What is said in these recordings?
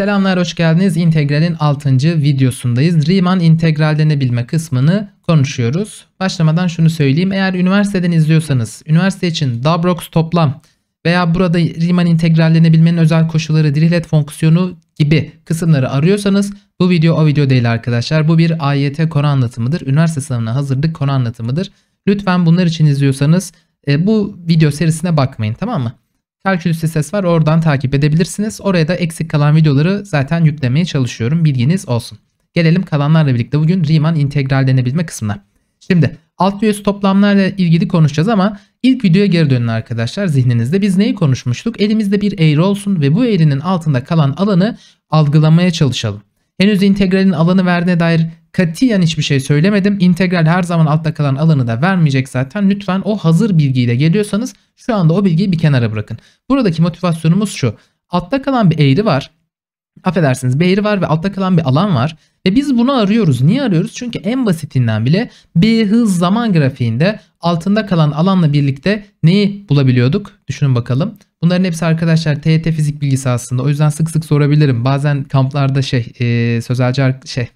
Selamlar hoş geldiniz. İntegral'in 6. videosundayız. Riemann integral denebilme kısmını konuşuyoruz. Başlamadan şunu söyleyeyim. Eğer üniversiteden izliyorsanız, üniversite için Dabrox toplam veya burada Riemann integrallenebilmenin özel koşulları, Dirichlet fonksiyonu gibi kısımları arıyorsanız bu video o video değil arkadaşlar. Bu bir AYT konu anlatımıdır. Üniversite sınavına hazırlık konu anlatımıdır. Lütfen bunlar için izliyorsanız e, bu video serisine bakmayın tamam mı? Kalkülüsü ses var oradan takip edebilirsiniz. Oraya da eksik kalan videoları zaten yüklemeye çalışıyorum bilginiz olsun. Gelelim kalanlarla birlikte bugün Riemann integral denebilme kısmına. Şimdi alt ve üst toplamlarla ilgili konuşacağız ama ilk videoya geri dönün arkadaşlar zihninizde. Biz neyi konuşmuştuk? Elimizde bir eğri olsun ve bu eğrinin altında kalan alanı algılamaya çalışalım. Henüz integralin alanı verdiğine dair katiyen hiçbir şey söylemedim. İntegral her zaman altta kalan alanı da vermeyecek zaten. Lütfen o hazır bilgiyle geliyorsanız şu anda o bilgiyi bir kenara bırakın. Buradaki motivasyonumuz şu. Altta kalan bir eğri var. Affedersiniz bir eğri var ve altta kalan bir alan var. Ve biz bunu arıyoruz. Niye arıyoruz? Çünkü en basitinden bile bir hız zaman grafiğinde altında kalan alanla birlikte neyi bulabiliyorduk? Düşünün bakalım. Bunların hepsi arkadaşlar TYT fizik bilgisi aslında. O yüzden sık sık sorabilirim. Bazen kamplarda şey, e, sözelci şey,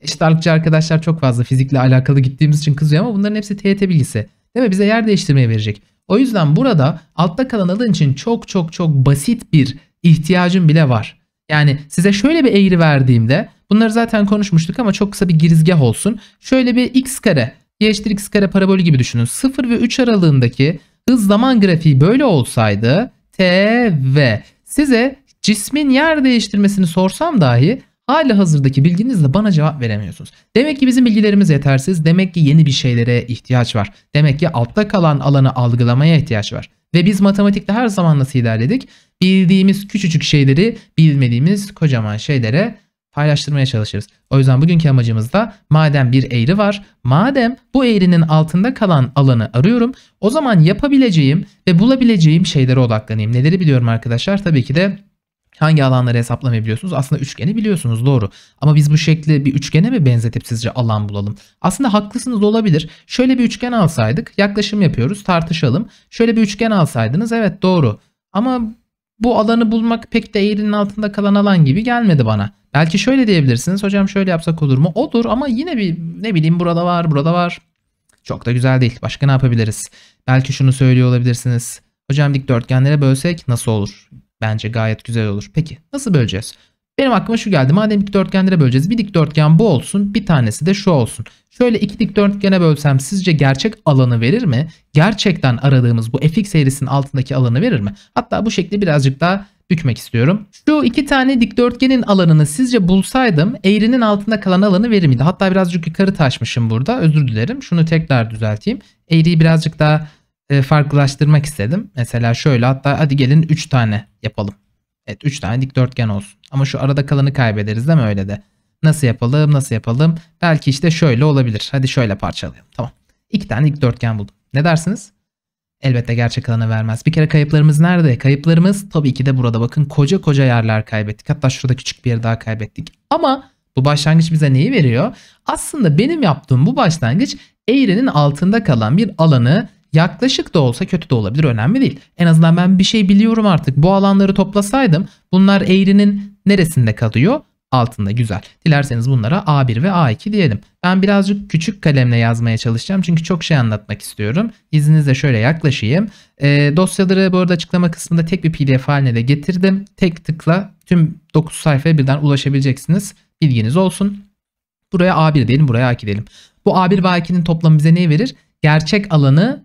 Eşit ağırlıkçı arkadaşlar çok fazla fizikle alakalı gittiğimiz için kızıyor ama bunların hepsi TYT bilgisi. Değil mi? Bize yer değiştirmeye verecek. O yüzden burada altta kalan alan için çok çok çok basit bir ihtiyacım bile var. Yani size şöyle bir eğri verdiğimde bunları zaten konuşmuştuk ama çok kısa bir girizgah olsun. Şöyle bir x kare, y eşittir x kare parabolü gibi düşünün. 0 ve 3 aralığındaki hız zaman grafiği böyle olsaydı t ve size cismin yer değiştirmesini sorsam dahi Hala hazırdaki bilginizle bana cevap veremiyorsunuz. Demek ki bizim bilgilerimiz yetersiz. Demek ki yeni bir şeylere ihtiyaç var. Demek ki altta kalan alanı algılamaya ihtiyaç var. Ve biz matematikte her zaman nasıl ilerledik? Bildiğimiz küçücük şeyleri bilmediğimiz kocaman şeylere paylaştırmaya çalışırız. O yüzden bugünkü amacımız da madem bir eğri var, madem bu eğrinin altında kalan alanı arıyorum, o zaman yapabileceğim ve bulabileceğim şeylere odaklanayım. Neleri biliyorum arkadaşlar? Tabii ki de hangi alanları hesaplamayabiliyorsunuz? Aslında üçgeni biliyorsunuz doğru. Ama biz bu şekli bir üçgene mi benzetip sizce alan bulalım? Aslında haklısınız olabilir. Şöyle bir üçgen alsaydık yaklaşım yapıyoruz tartışalım. Şöyle bir üçgen alsaydınız evet doğru. Ama bu alanı bulmak pek de eğrinin altında kalan alan gibi gelmedi bana. Belki şöyle diyebilirsiniz. Hocam şöyle yapsak olur mu? Olur ama yine bir ne bileyim burada var burada var. Çok da güzel değil. Başka ne yapabiliriz? Belki şunu söylüyor olabilirsiniz. Hocam dikdörtgenlere bölsek nasıl olur? Bence gayet güzel olur. Peki nasıl böleceğiz? Benim aklıma şu geldi. Madem dikdörtgenlere böleceğiz. Bir dikdörtgen bu olsun. Bir tanesi de şu olsun. Şöyle iki dikdörtgene bölsem sizce gerçek alanı verir mi? Gerçekten aradığımız bu fx eğrisinin altındaki alanı verir mi? Hatta bu şekli birazcık daha bükmek istiyorum. Şu iki tane dikdörtgenin alanını sizce bulsaydım eğrinin altında kalan alanı verir miydi? Hatta birazcık yukarı taşmışım burada. Özür dilerim. Şunu tekrar düzelteyim. Eğriyi birazcık daha e, farklılaştırmak istedim. Mesela şöyle hatta hadi gelin 3 tane yapalım. Evet 3 tane dikdörtgen olsun. Ama şu arada kalanı kaybederiz değil mi öyle de? Nasıl yapalım nasıl yapalım? Belki işte şöyle olabilir. Hadi şöyle parçalayalım. Tamam. 2 tane dikdörtgen buldum. Ne dersiniz? Elbette gerçek alanı vermez. Bir kere kayıplarımız nerede? Kayıplarımız tabii ki de burada. Bakın koca koca yerler kaybettik. Hatta şurada küçük bir yer daha kaybettik. Ama bu başlangıç bize neyi veriyor? Aslında benim yaptığım bu başlangıç eğrinin altında kalan bir alanı Yaklaşık da olsa kötü de olabilir önemli değil. En azından ben bir şey biliyorum artık. Bu alanları toplasaydım bunlar eğrinin neresinde kalıyor? Altında güzel. Dilerseniz bunlara A1 ve A2 diyelim. Ben birazcık küçük kalemle yazmaya çalışacağım. Çünkü çok şey anlatmak istiyorum. İzninizle şöyle yaklaşayım. E, dosyaları bu arada açıklama kısmında tek bir pdf haline de getirdim. Tek tıkla tüm 9 sayfaya birden ulaşabileceksiniz. Bilginiz olsun. Buraya A1 diyelim buraya A2 diyelim. Bu A1 ve A2'nin toplamı bize neyi verir? Gerçek alanı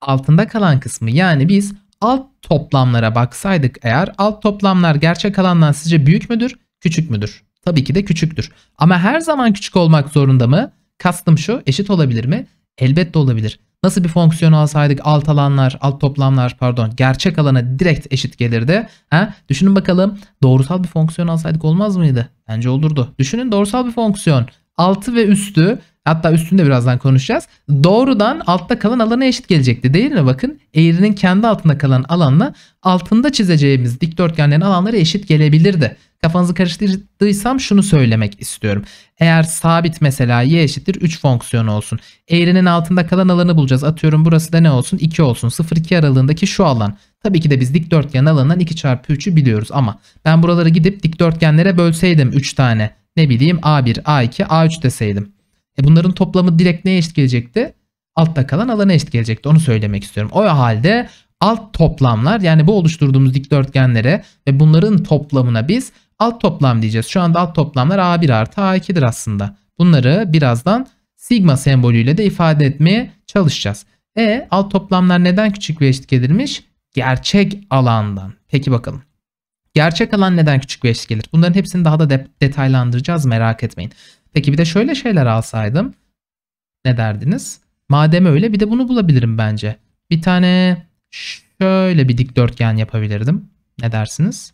altında kalan kısmı yani biz alt toplamlara baksaydık eğer alt toplamlar gerçek alandan sizce büyük müdür küçük müdür? Tabii ki de küçüktür. Ama her zaman küçük olmak zorunda mı? Kastım şu eşit olabilir mi? Elbette olabilir. Nasıl bir fonksiyon alsaydık alt alanlar, alt toplamlar pardon gerçek alana direkt eşit gelirdi. Ha? Düşünün bakalım doğrusal bir fonksiyon alsaydık olmaz mıydı? Bence olurdu. Düşünün doğrusal bir fonksiyon. Altı ve üstü Hatta üstünde birazdan konuşacağız. Doğrudan altta kalan alana eşit gelecekti değil mi? Bakın eğrinin kendi altında kalan alanla altında çizeceğimiz dikdörtgenlerin alanları eşit gelebilirdi. Kafanızı karıştırdıysam şunu söylemek istiyorum. Eğer sabit mesela y eşittir 3 fonksiyonu olsun. Eğrinin altında kalan alanı bulacağız. Atıyorum burası da ne olsun? 2 olsun. 0-2 aralığındaki şu alan. Tabii ki de biz dikdörtgen alanından 2 çarpı 3'ü biliyoruz ama ben buraları gidip dikdörtgenlere bölseydim 3 tane. Ne bileyim A1, A2, A3 deseydim. E bunların toplamı direkt neye eşit gelecekti? Altta kalan alana eşit gelecekti. Onu söylemek istiyorum. O halde alt toplamlar yani bu oluşturduğumuz dikdörtgenlere ve bunların toplamına biz alt toplam diyeceğiz. Şu anda alt toplamlar A1 artı A2'dir aslında. Bunları birazdan sigma sembolüyle de ifade etmeye çalışacağız. E alt toplamlar neden küçük ve eşit gelirmiş? Gerçek alandan. Peki bakalım. Gerçek alan neden küçük ve eşit gelir? Bunların hepsini daha da de detaylandıracağız merak etmeyin. Peki bir de şöyle şeyler alsaydım ne derdiniz? Madem öyle bir de bunu bulabilirim bence. Bir tane şöyle bir dikdörtgen yapabilirdim. Ne dersiniz?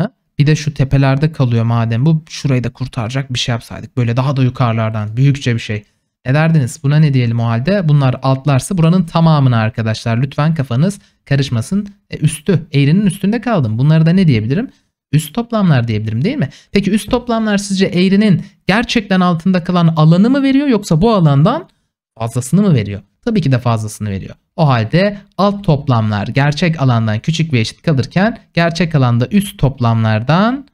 Ha? Bir de şu tepelerde kalıyor madem bu şurayı da kurtaracak bir şey yapsaydık. Böyle daha da yukarılardan büyükçe bir şey. Ne derdiniz? Buna ne diyelim o halde? Bunlar altlarsa buranın tamamını arkadaşlar. Lütfen kafanız karışmasın. E, üstü, eğrinin üstünde kaldım. Bunları da ne diyebilirim? Üst toplamlar diyebilirim değil mi? Peki üst toplamlar sizce eğrinin gerçekten altında kalan alanı mı veriyor yoksa bu alandan fazlasını mı veriyor? Tabii ki de fazlasını veriyor. O halde alt toplamlar gerçek alandan küçük ve eşit kalırken gerçek alanda üst toplamlardan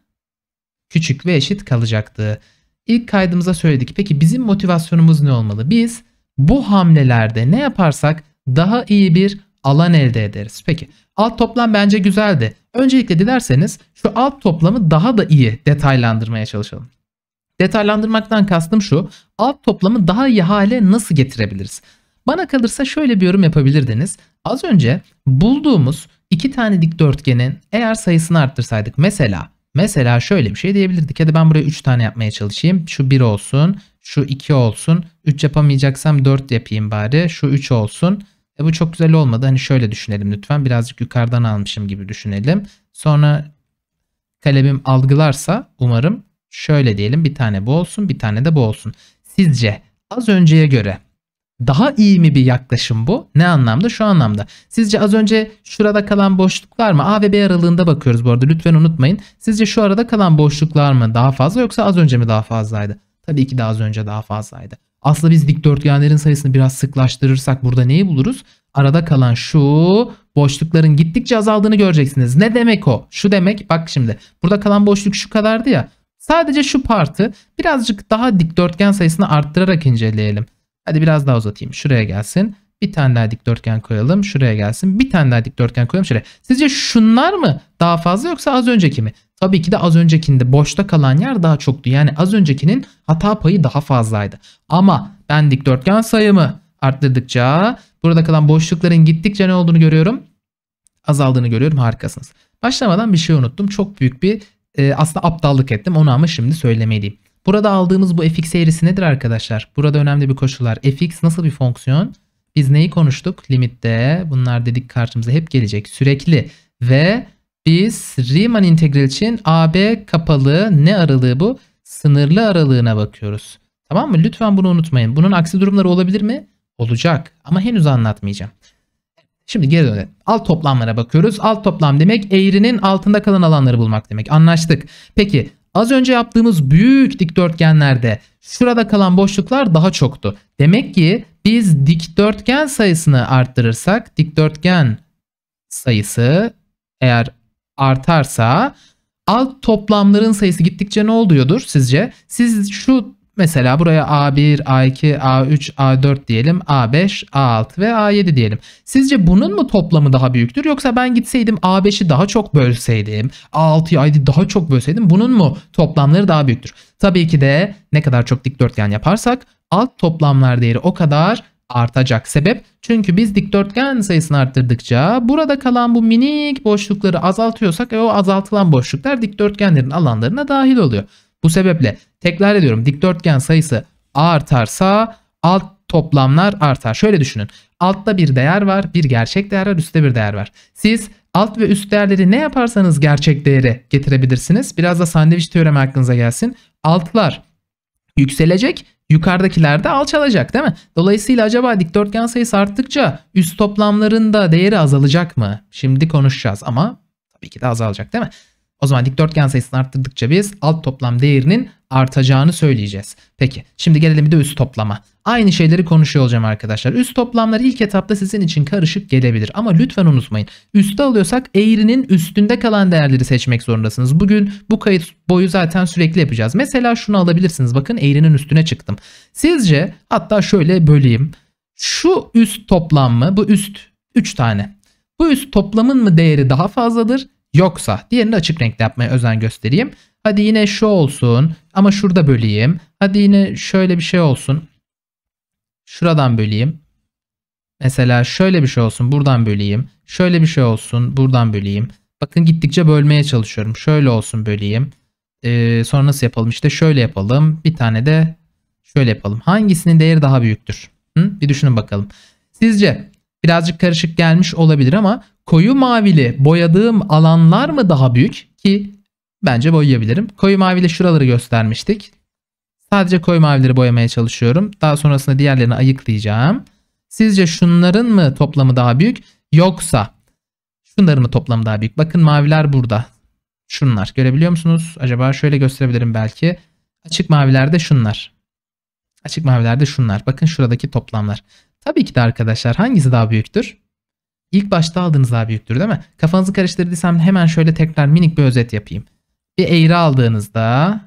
küçük ve eşit kalacaktı. İlk kaydımıza söyledik. Peki bizim motivasyonumuz ne olmalı? Biz bu hamlelerde ne yaparsak daha iyi bir alan elde ederiz. Peki alt toplam bence güzeldi. Öncelikle dilerseniz şu alt toplamı daha da iyi detaylandırmaya çalışalım. Detaylandırmaktan kastım şu, alt toplamı daha iyi hale nasıl getirebiliriz? Bana kalırsa şöyle bir yorum yapabilirdiniz. Az önce bulduğumuz iki tane dikdörtgenin eğer sayısını arttırsaydık mesela mesela şöyle bir şey diyebilirdik. Hadi ben buraya 3 tane yapmaya çalışayım. Şu 1 olsun, şu 2 olsun. 3 yapamayacaksam 4 yapayım bari. Şu 3 olsun. E bu çok güzel olmadı. Hani şöyle düşünelim lütfen. Birazcık yukarıdan almışım gibi düşünelim. Sonra kalemim algılarsa umarım şöyle diyelim. Bir tane bu olsun, bir tane de bu olsun. Sizce az önceye göre daha iyi mi bir yaklaşım bu? Ne anlamda? Şu anlamda. Sizce az önce şurada kalan boşluklar mı? A ve B aralığında bakıyoruz bu arada lütfen unutmayın. Sizce şu arada kalan boşluklar mı daha fazla yoksa az önce mi daha fazlaydı? Tabii ki de az önce daha fazlaydı. Aslında biz dikdörtgenlerin sayısını biraz sıklaştırırsak burada neyi buluruz? Arada kalan şu boşlukların gittikçe azaldığını göreceksiniz. Ne demek o? Şu demek bak şimdi burada kalan boşluk şu kadardı ya. Sadece şu partı birazcık daha dikdörtgen sayısını arttırarak inceleyelim. Hadi biraz daha uzatayım. Şuraya gelsin. Bir tane daha dikdörtgen koyalım. Şuraya gelsin. Bir tane daha dikdörtgen koyalım şuraya. Sizce şunlar mı daha fazla yoksa az önceki mi? Tabii ki de az öncekinde boşta kalan yer daha çoktu. Yani az öncekinin hata payı daha fazlaydı. Ama ben dikdörtgen sayımı arttırdıkça burada kalan boşlukların gittikçe ne olduğunu görüyorum. Azaldığını görüyorum. Harikasınız. Başlamadan bir şey unuttum. Çok büyük bir e, aslında aptallık ettim. Onu ama şimdi söylemeliyim. Burada aldığımız bu fx eğrisi nedir arkadaşlar? Burada önemli bir koşullar. fx nasıl bir fonksiyon? Biz neyi konuştuk? Limitte bunlar dedik karşımıza hep gelecek sürekli ve biz Riemann integral için AB kapalı ne aralığı bu? Sınırlı aralığına bakıyoruz. Tamam mı? Lütfen bunu unutmayın. Bunun aksi durumları olabilir mi? Olacak ama henüz anlatmayacağım. Şimdi geri dönelim. Alt toplamlara bakıyoruz. Alt toplam demek eğrinin altında kalan alanları bulmak demek. Anlaştık. Peki az önce yaptığımız büyük dikdörtgenlerde şurada kalan boşluklar daha çoktu. Demek ki biz dikdörtgen sayısını arttırırsak dikdörtgen sayısı eğer artarsa alt toplamların sayısı gittikçe ne oluyordur sizce? Siz şu mesela buraya A1, A2, A3, A4 diyelim, A5, A6 ve A7 diyelim. Sizce bunun mu toplamı daha büyüktür yoksa ben gitseydim A5'i daha çok bölseydim, A6'yı A7'yi daha çok bölseydim bunun mu toplamları daha büyüktür? Tabii ki de ne kadar çok dikdörtgen yaparsak alt toplamlar değeri o kadar artacak. Sebep çünkü biz dikdörtgen sayısını arttırdıkça burada kalan bu minik boşlukları azaltıyorsak e, o azaltılan boşluklar dikdörtgenlerin alanlarına dahil oluyor. Bu sebeple tekrar ediyorum dikdörtgen sayısı artarsa alt toplamlar artar. Şöyle düşünün altta bir değer var bir gerçek değer var üstte bir değer var. Siz alt ve üst değerleri ne yaparsanız gerçek değere getirebilirsiniz. Biraz da sandviç teoremi aklınıza gelsin. Altlar yükselecek. Yukarıdakiler de alçalacak değil mi? Dolayısıyla acaba dikdörtgen sayısı arttıkça üst toplamların da değeri azalacak mı? Şimdi konuşacağız ama tabii ki de azalacak değil mi? O zaman dikdörtgen sayısını arttırdıkça biz alt toplam değerinin artacağını söyleyeceğiz. Peki şimdi gelelim bir de üst toplama. Aynı şeyleri konuşuyor olacağım arkadaşlar. Üst toplamlar ilk etapta sizin için karışık gelebilir ama lütfen unutmayın. Üste alıyorsak eğrinin üstünde kalan değerleri seçmek zorundasınız. Bugün bu kayıt boyu zaten sürekli yapacağız. Mesela şunu alabilirsiniz. Bakın eğrinin üstüne çıktım. Sizce hatta şöyle böleyim. Şu üst toplam mı? Bu üst 3 tane. Bu üst toplamın mı değeri daha fazladır yoksa diğerini açık renkte yapmaya özen göstereyim. Hadi yine şu olsun ama şurada böleyim. Hadi yine şöyle bir şey olsun. Şuradan böleyim. Mesela şöyle bir şey olsun buradan böleyim. Şöyle bir şey olsun buradan böleyim. Bakın gittikçe bölmeye çalışıyorum. Şöyle olsun böleyim. Ee, sonra nasıl yapalım işte şöyle yapalım. Bir tane de şöyle yapalım. Hangisinin değeri daha büyüktür? Hı? Bir düşünün bakalım. Sizce birazcık karışık gelmiş olabilir ama koyu mavili boyadığım alanlar mı daha büyük ki bence boyayabilirim. Koyu maviyle şuraları göstermiştik. Sadece koyu mavileri boyamaya çalışıyorum. Daha sonrasında diğerlerini ayıklayacağım. Sizce şunların mı toplamı daha büyük yoksa şunların mı toplamı daha büyük? Bakın maviler burada. Şunlar görebiliyor musunuz? Acaba şöyle gösterebilirim belki. Açık mavilerde şunlar. Açık mavilerde şunlar. Bakın şuradaki toplamlar. Tabii ki de arkadaşlar hangisi daha büyüktür? İlk başta aldığınız daha büyüktür değil mi? Kafanızı karıştırdıysam hemen şöyle tekrar minik bir özet yapayım. Bir eğri aldığınızda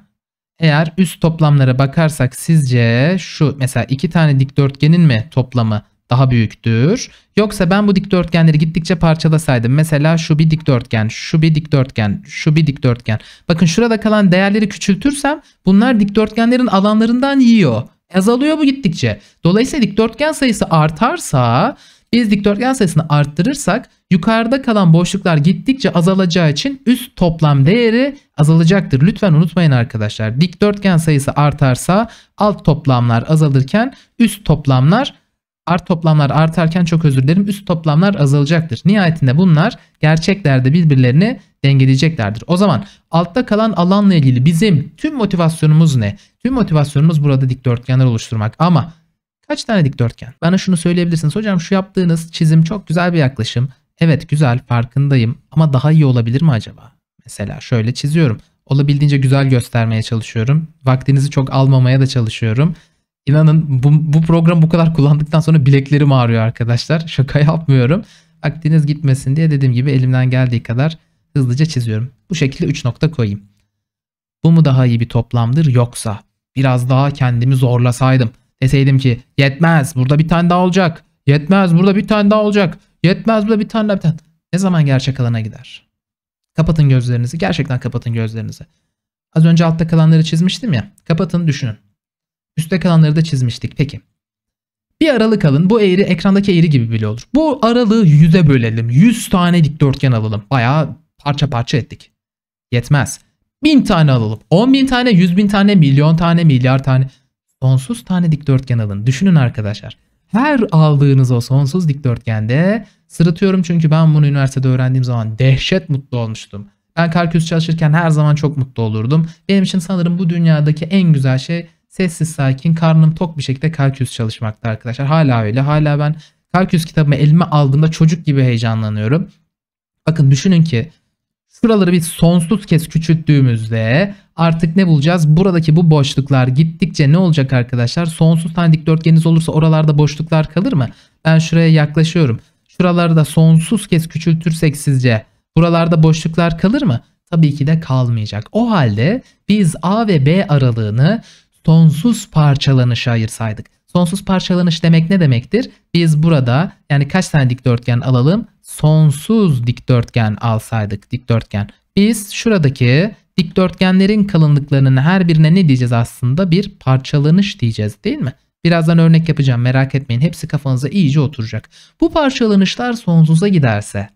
eğer üst toplamlara bakarsak sizce şu mesela iki tane dikdörtgenin mi toplamı daha büyüktür? Yoksa ben bu dikdörtgenleri gittikçe parçalasaydım mesela şu bir dikdörtgen, şu bir dikdörtgen, şu bir dikdörtgen. Bakın şurada kalan değerleri küçültürsem bunlar dikdörtgenlerin alanlarından yiyor. Azalıyor bu gittikçe. Dolayısıyla dikdörtgen sayısı artarsa biz dikdörtgen sayısını arttırırsak yukarıda kalan boşluklar gittikçe azalacağı için üst toplam değeri azalacaktır. Lütfen unutmayın arkadaşlar. Dikdörtgen sayısı artarsa alt toplamlar azalırken üst toplamlar art toplamlar artarken çok özür dilerim üst toplamlar azalacaktır. Nihayetinde bunlar gerçeklerde birbirlerini dengeleyeceklerdir. O zaman altta kalan alanla ilgili bizim tüm motivasyonumuz ne? Tüm motivasyonumuz burada dikdörtgenler oluşturmak ama kaç tane dikdörtgen? Bana şunu söyleyebilirsiniz. Hocam şu yaptığınız çizim çok güzel bir yaklaşım. Evet güzel farkındayım ama daha iyi olabilir mi acaba? Mesela şöyle çiziyorum. Olabildiğince güzel göstermeye çalışıyorum. Vaktinizi çok almamaya da çalışıyorum. İnanın bu, bu programı bu kadar kullandıktan sonra bileklerim ağrıyor arkadaşlar. Şaka yapmıyorum. Vaktiniz gitmesin diye dediğim gibi elimden geldiği kadar hızlıca çiziyorum. Bu şekilde 3 nokta koyayım. Bu mu daha iyi bir toplamdır yoksa biraz daha kendimi zorlasaydım deseydim ki yetmez burada bir tane daha olacak. Yetmez burada bir tane daha olacak. Yetmez burada bir tane daha bir tane. Ne zaman gerçek alana gider? Kapatın gözlerinizi. Gerçekten kapatın gözlerinizi. Az önce altta kalanları çizmiştim ya. Kapatın düşünün. Üstte kalanları da çizmiştik. Peki. Bir aralık alın. Bu eğri ekrandaki eğri gibi bile olur. Bu aralığı 100'e bölelim. 100 tane dikdörtgen alalım. Bayağı parça parça ettik. Yetmez. Bin tane alalım. On bin tane, yüz bin tane, milyon tane, milyar tane. Sonsuz tane dikdörtgen alın. Düşünün arkadaşlar. Her aldığınız o sonsuz dikdörtgende sırıtıyorum çünkü ben bunu üniversitede öğrendiğim zaman dehşet mutlu olmuştum. Ben kalkülüs çalışırken her zaman çok mutlu olurdum. Benim için sanırım bu dünyadaki en güzel şey sessiz sakin karnım tok bir şekilde kalkülüs çalışmaktı arkadaşlar. Hala öyle. Hala ben kalkülüs kitabımı elime aldığımda çocuk gibi heyecanlanıyorum. Bakın düşünün ki Şuraları bir sonsuz kez küçülttüğümüzde artık ne bulacağız? Buradaki bu boşluklar gittikçe ne olacak arkadaşlar? Sonsuz tane dikdörtgeniniz olursa oralarda boşluklar kalır mı? Ben şuraya yaklaşıyorum. Şuralarda sonsuz kez küçültürsek sizce buralarda boşluklar kalır mı? Tabii ki de kalmayacak. O halde biz A ve B aralığını sonsuz parçalanışa ayırsaydık. Sonsuz parçalanış demek ne demektir? Biz burada yani kaç tane dikdörtgen alalım? Sonsuz dikdörtgen alsaydık dikdörtgen. Biz şuradaki dikdörtgenlerin kalınlıklarının her birine ne diyeceğiz aslında? Bir parçalanış diyeceğiz değil mi? Birazdan örnek yapacağım merak etmeyin. Hepsi kafanıza iyice oturacak. Bu parçalanışlar sonsuza giderse.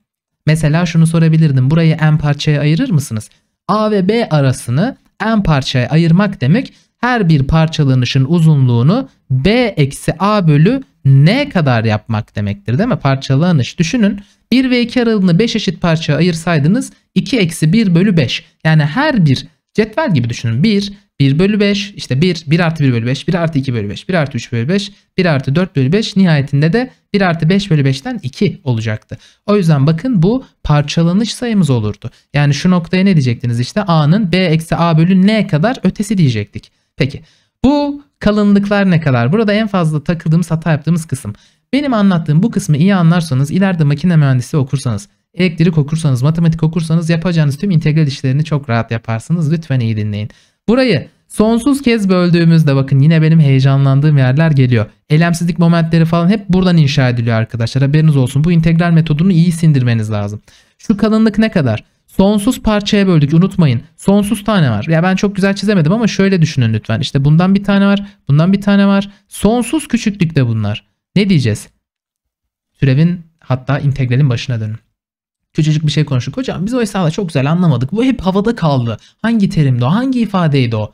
Mesela şunu sorabilirdim. Burayı n parçaya ayırır mısınız? A ve B arasını n parçaya ayırmak demek her bir parçalanışın uzunluğunu b eksi a bölü n kadar yapmak demektir değil mi? Parçalanış düşünün. 1 ve 2 aralığını 5 eşit parçaya ayırsaydınız 2 eksi 1 bölü 5. Yani her bir cetvel gibi düşünün. 1, 1 bölü 5, işte 1, 1 artı 1 bölü 5, 1 artı 2 bölü 5, 1 artı 3 bölü 5, 1 artı 4 bölü 5 nihayetinde de 1 artı 5 bölü 5'ten 2 olacaktı. O yüzden bakın bu parçalanış sayımız olurdu. Yani şu noktaya ne diyecektiniz işte a'nın b eksi a bölü n kadar ötesi diyecektik. Peki bu kalınlıklar ne kadar? Burada en fazla takıldığımız hata yaptığımız kısım. Benim anlattığım bu kısmı iyi anlarsanız ileride makine mühendisi okursanız, elektrik okursanız, matematik okursanız yapacağınız tüm integral işlerini çok rahat yaparsınız. Lütfen iyi dinleyin. Burayı sonsuz kez böldüğümüzde bakın yine benim heyecanlandığım yerler geliyor. Elemsizlik momentleri falan hep buradan inşa ediliyor arkadaşlar. Haberiniz olsun. Bu integral metodunu iyi sindirmeniz lazım. Şu kalınlık ne kadar? Sonsuz parçaya böldük unutmayın. Sonsuz tane var. Ya ben çok güzel çizemedim ama şöyle düşünün lütfen. İşte bundan bir tane var. Bundan bir tane var. Sonsuz küçüklükte bunlar. Ne diyeceğiz? Türevin hatta integralin başına dönün. Küçücük bir şey konuştuk. Hocam biz o hesabı çok güzel anlamadık. Bu hep havada kaldı. Hangi terimdi o? Hangi ifadeydi o?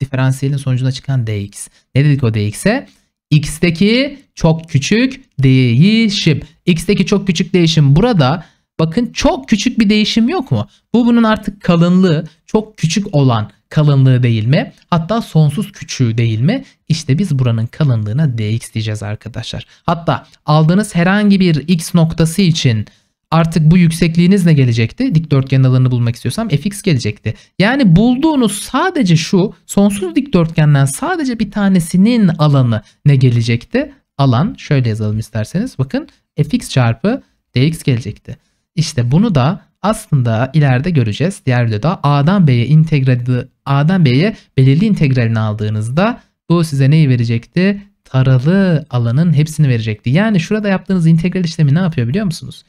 Diferansiyelin sonucuna çıkan dx. Ne dedik o dx'e? x'teki çok küçük değişim. x'teki çok küçük değişim burada Bakın çok küçük bir değişim yok mu? Bu bunun artık kalınlığı çok küçük olan kalınlığı değil mi? Hatta sonsuz küçüğü değil mi? İşte biz buranın kalınlığına dx diyeceğiz arkadaşlar. Hatta aldığınız herhangi bir x noktası için artık bu yüksekliğiniz ne gelecekti? Dikdörtgen alanını bulmak istiyorsam fx gelecekti. Yani bulduğunuz sadece şu sonsuz dikdörtgenden sadece bir tanesinin alanı ne gelecekti? Alan şöyle yazalım isterseniz. Bakın fx çarpı dx gelecekti. İşte bunu da aslında ileride göreceğiz. Diğer videoda A'dan B'ye integrali A'dan B'ye belirli integralini aldığınızda bu size neyi verecekti? Taralı alanın hepsini verecekti. Yani şurada yaptığınız integral işlemi ne yapıyor biliyor musunuz?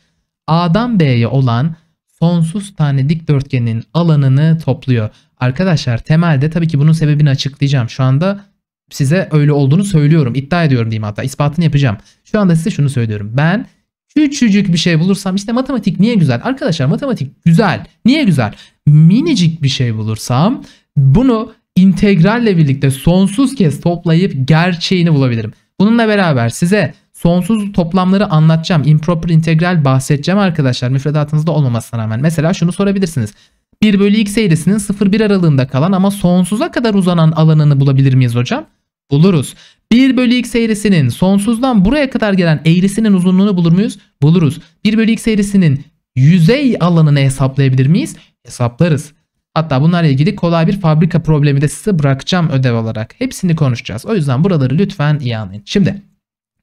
A'dan B'ye olan sonsuz tane dikdörtgenin alanını topluyor. Arkadaşlar temelde tabii ki bunun sebebini açıklayacağım. Şu anda size öyle olduğunu söylüyorum. İddia ediyorum diyeyim hatta ispatını yapacağım. Şu anda size şunu söylüyorum. Ben Küçücük bir şey bulursam işte matematik niye güzel? Arkadaşlar matematik güzel. Niye güzel? Minicik bir şey bulursam bunu integralle birlikte sonsuz kez toplayıp gerçeğini bulabilirim. Bununla beraber size sonsuz toplamları anlatacağım. Improper integral bahsedeceğim arkadaşlar müfredatınızda olmamasına rağmen. Mesela şunu sorabilirsiniz. 1 bölü x eğrisinin 0-1 aralığında kalan ama sonsuza kadar uzanan alanını bulabilir miyiz hocam? Buluruz. 1 bölü x eğrisinin sonsuzdan buraya kadar gelen eğrisinin uzunluğunu bulur muyuz? Buluruz. 1 bölü x eğrisinin yüzey alanını hesaplayabilir miyiz? Hesaplarız. Hatta bunlarla ilgili kolay bir fabrika problemi de size bırakacağım ödev olarak. Hepsini konuşacağız. O yüzden buraları lütfen iyi anlayın. Şimdi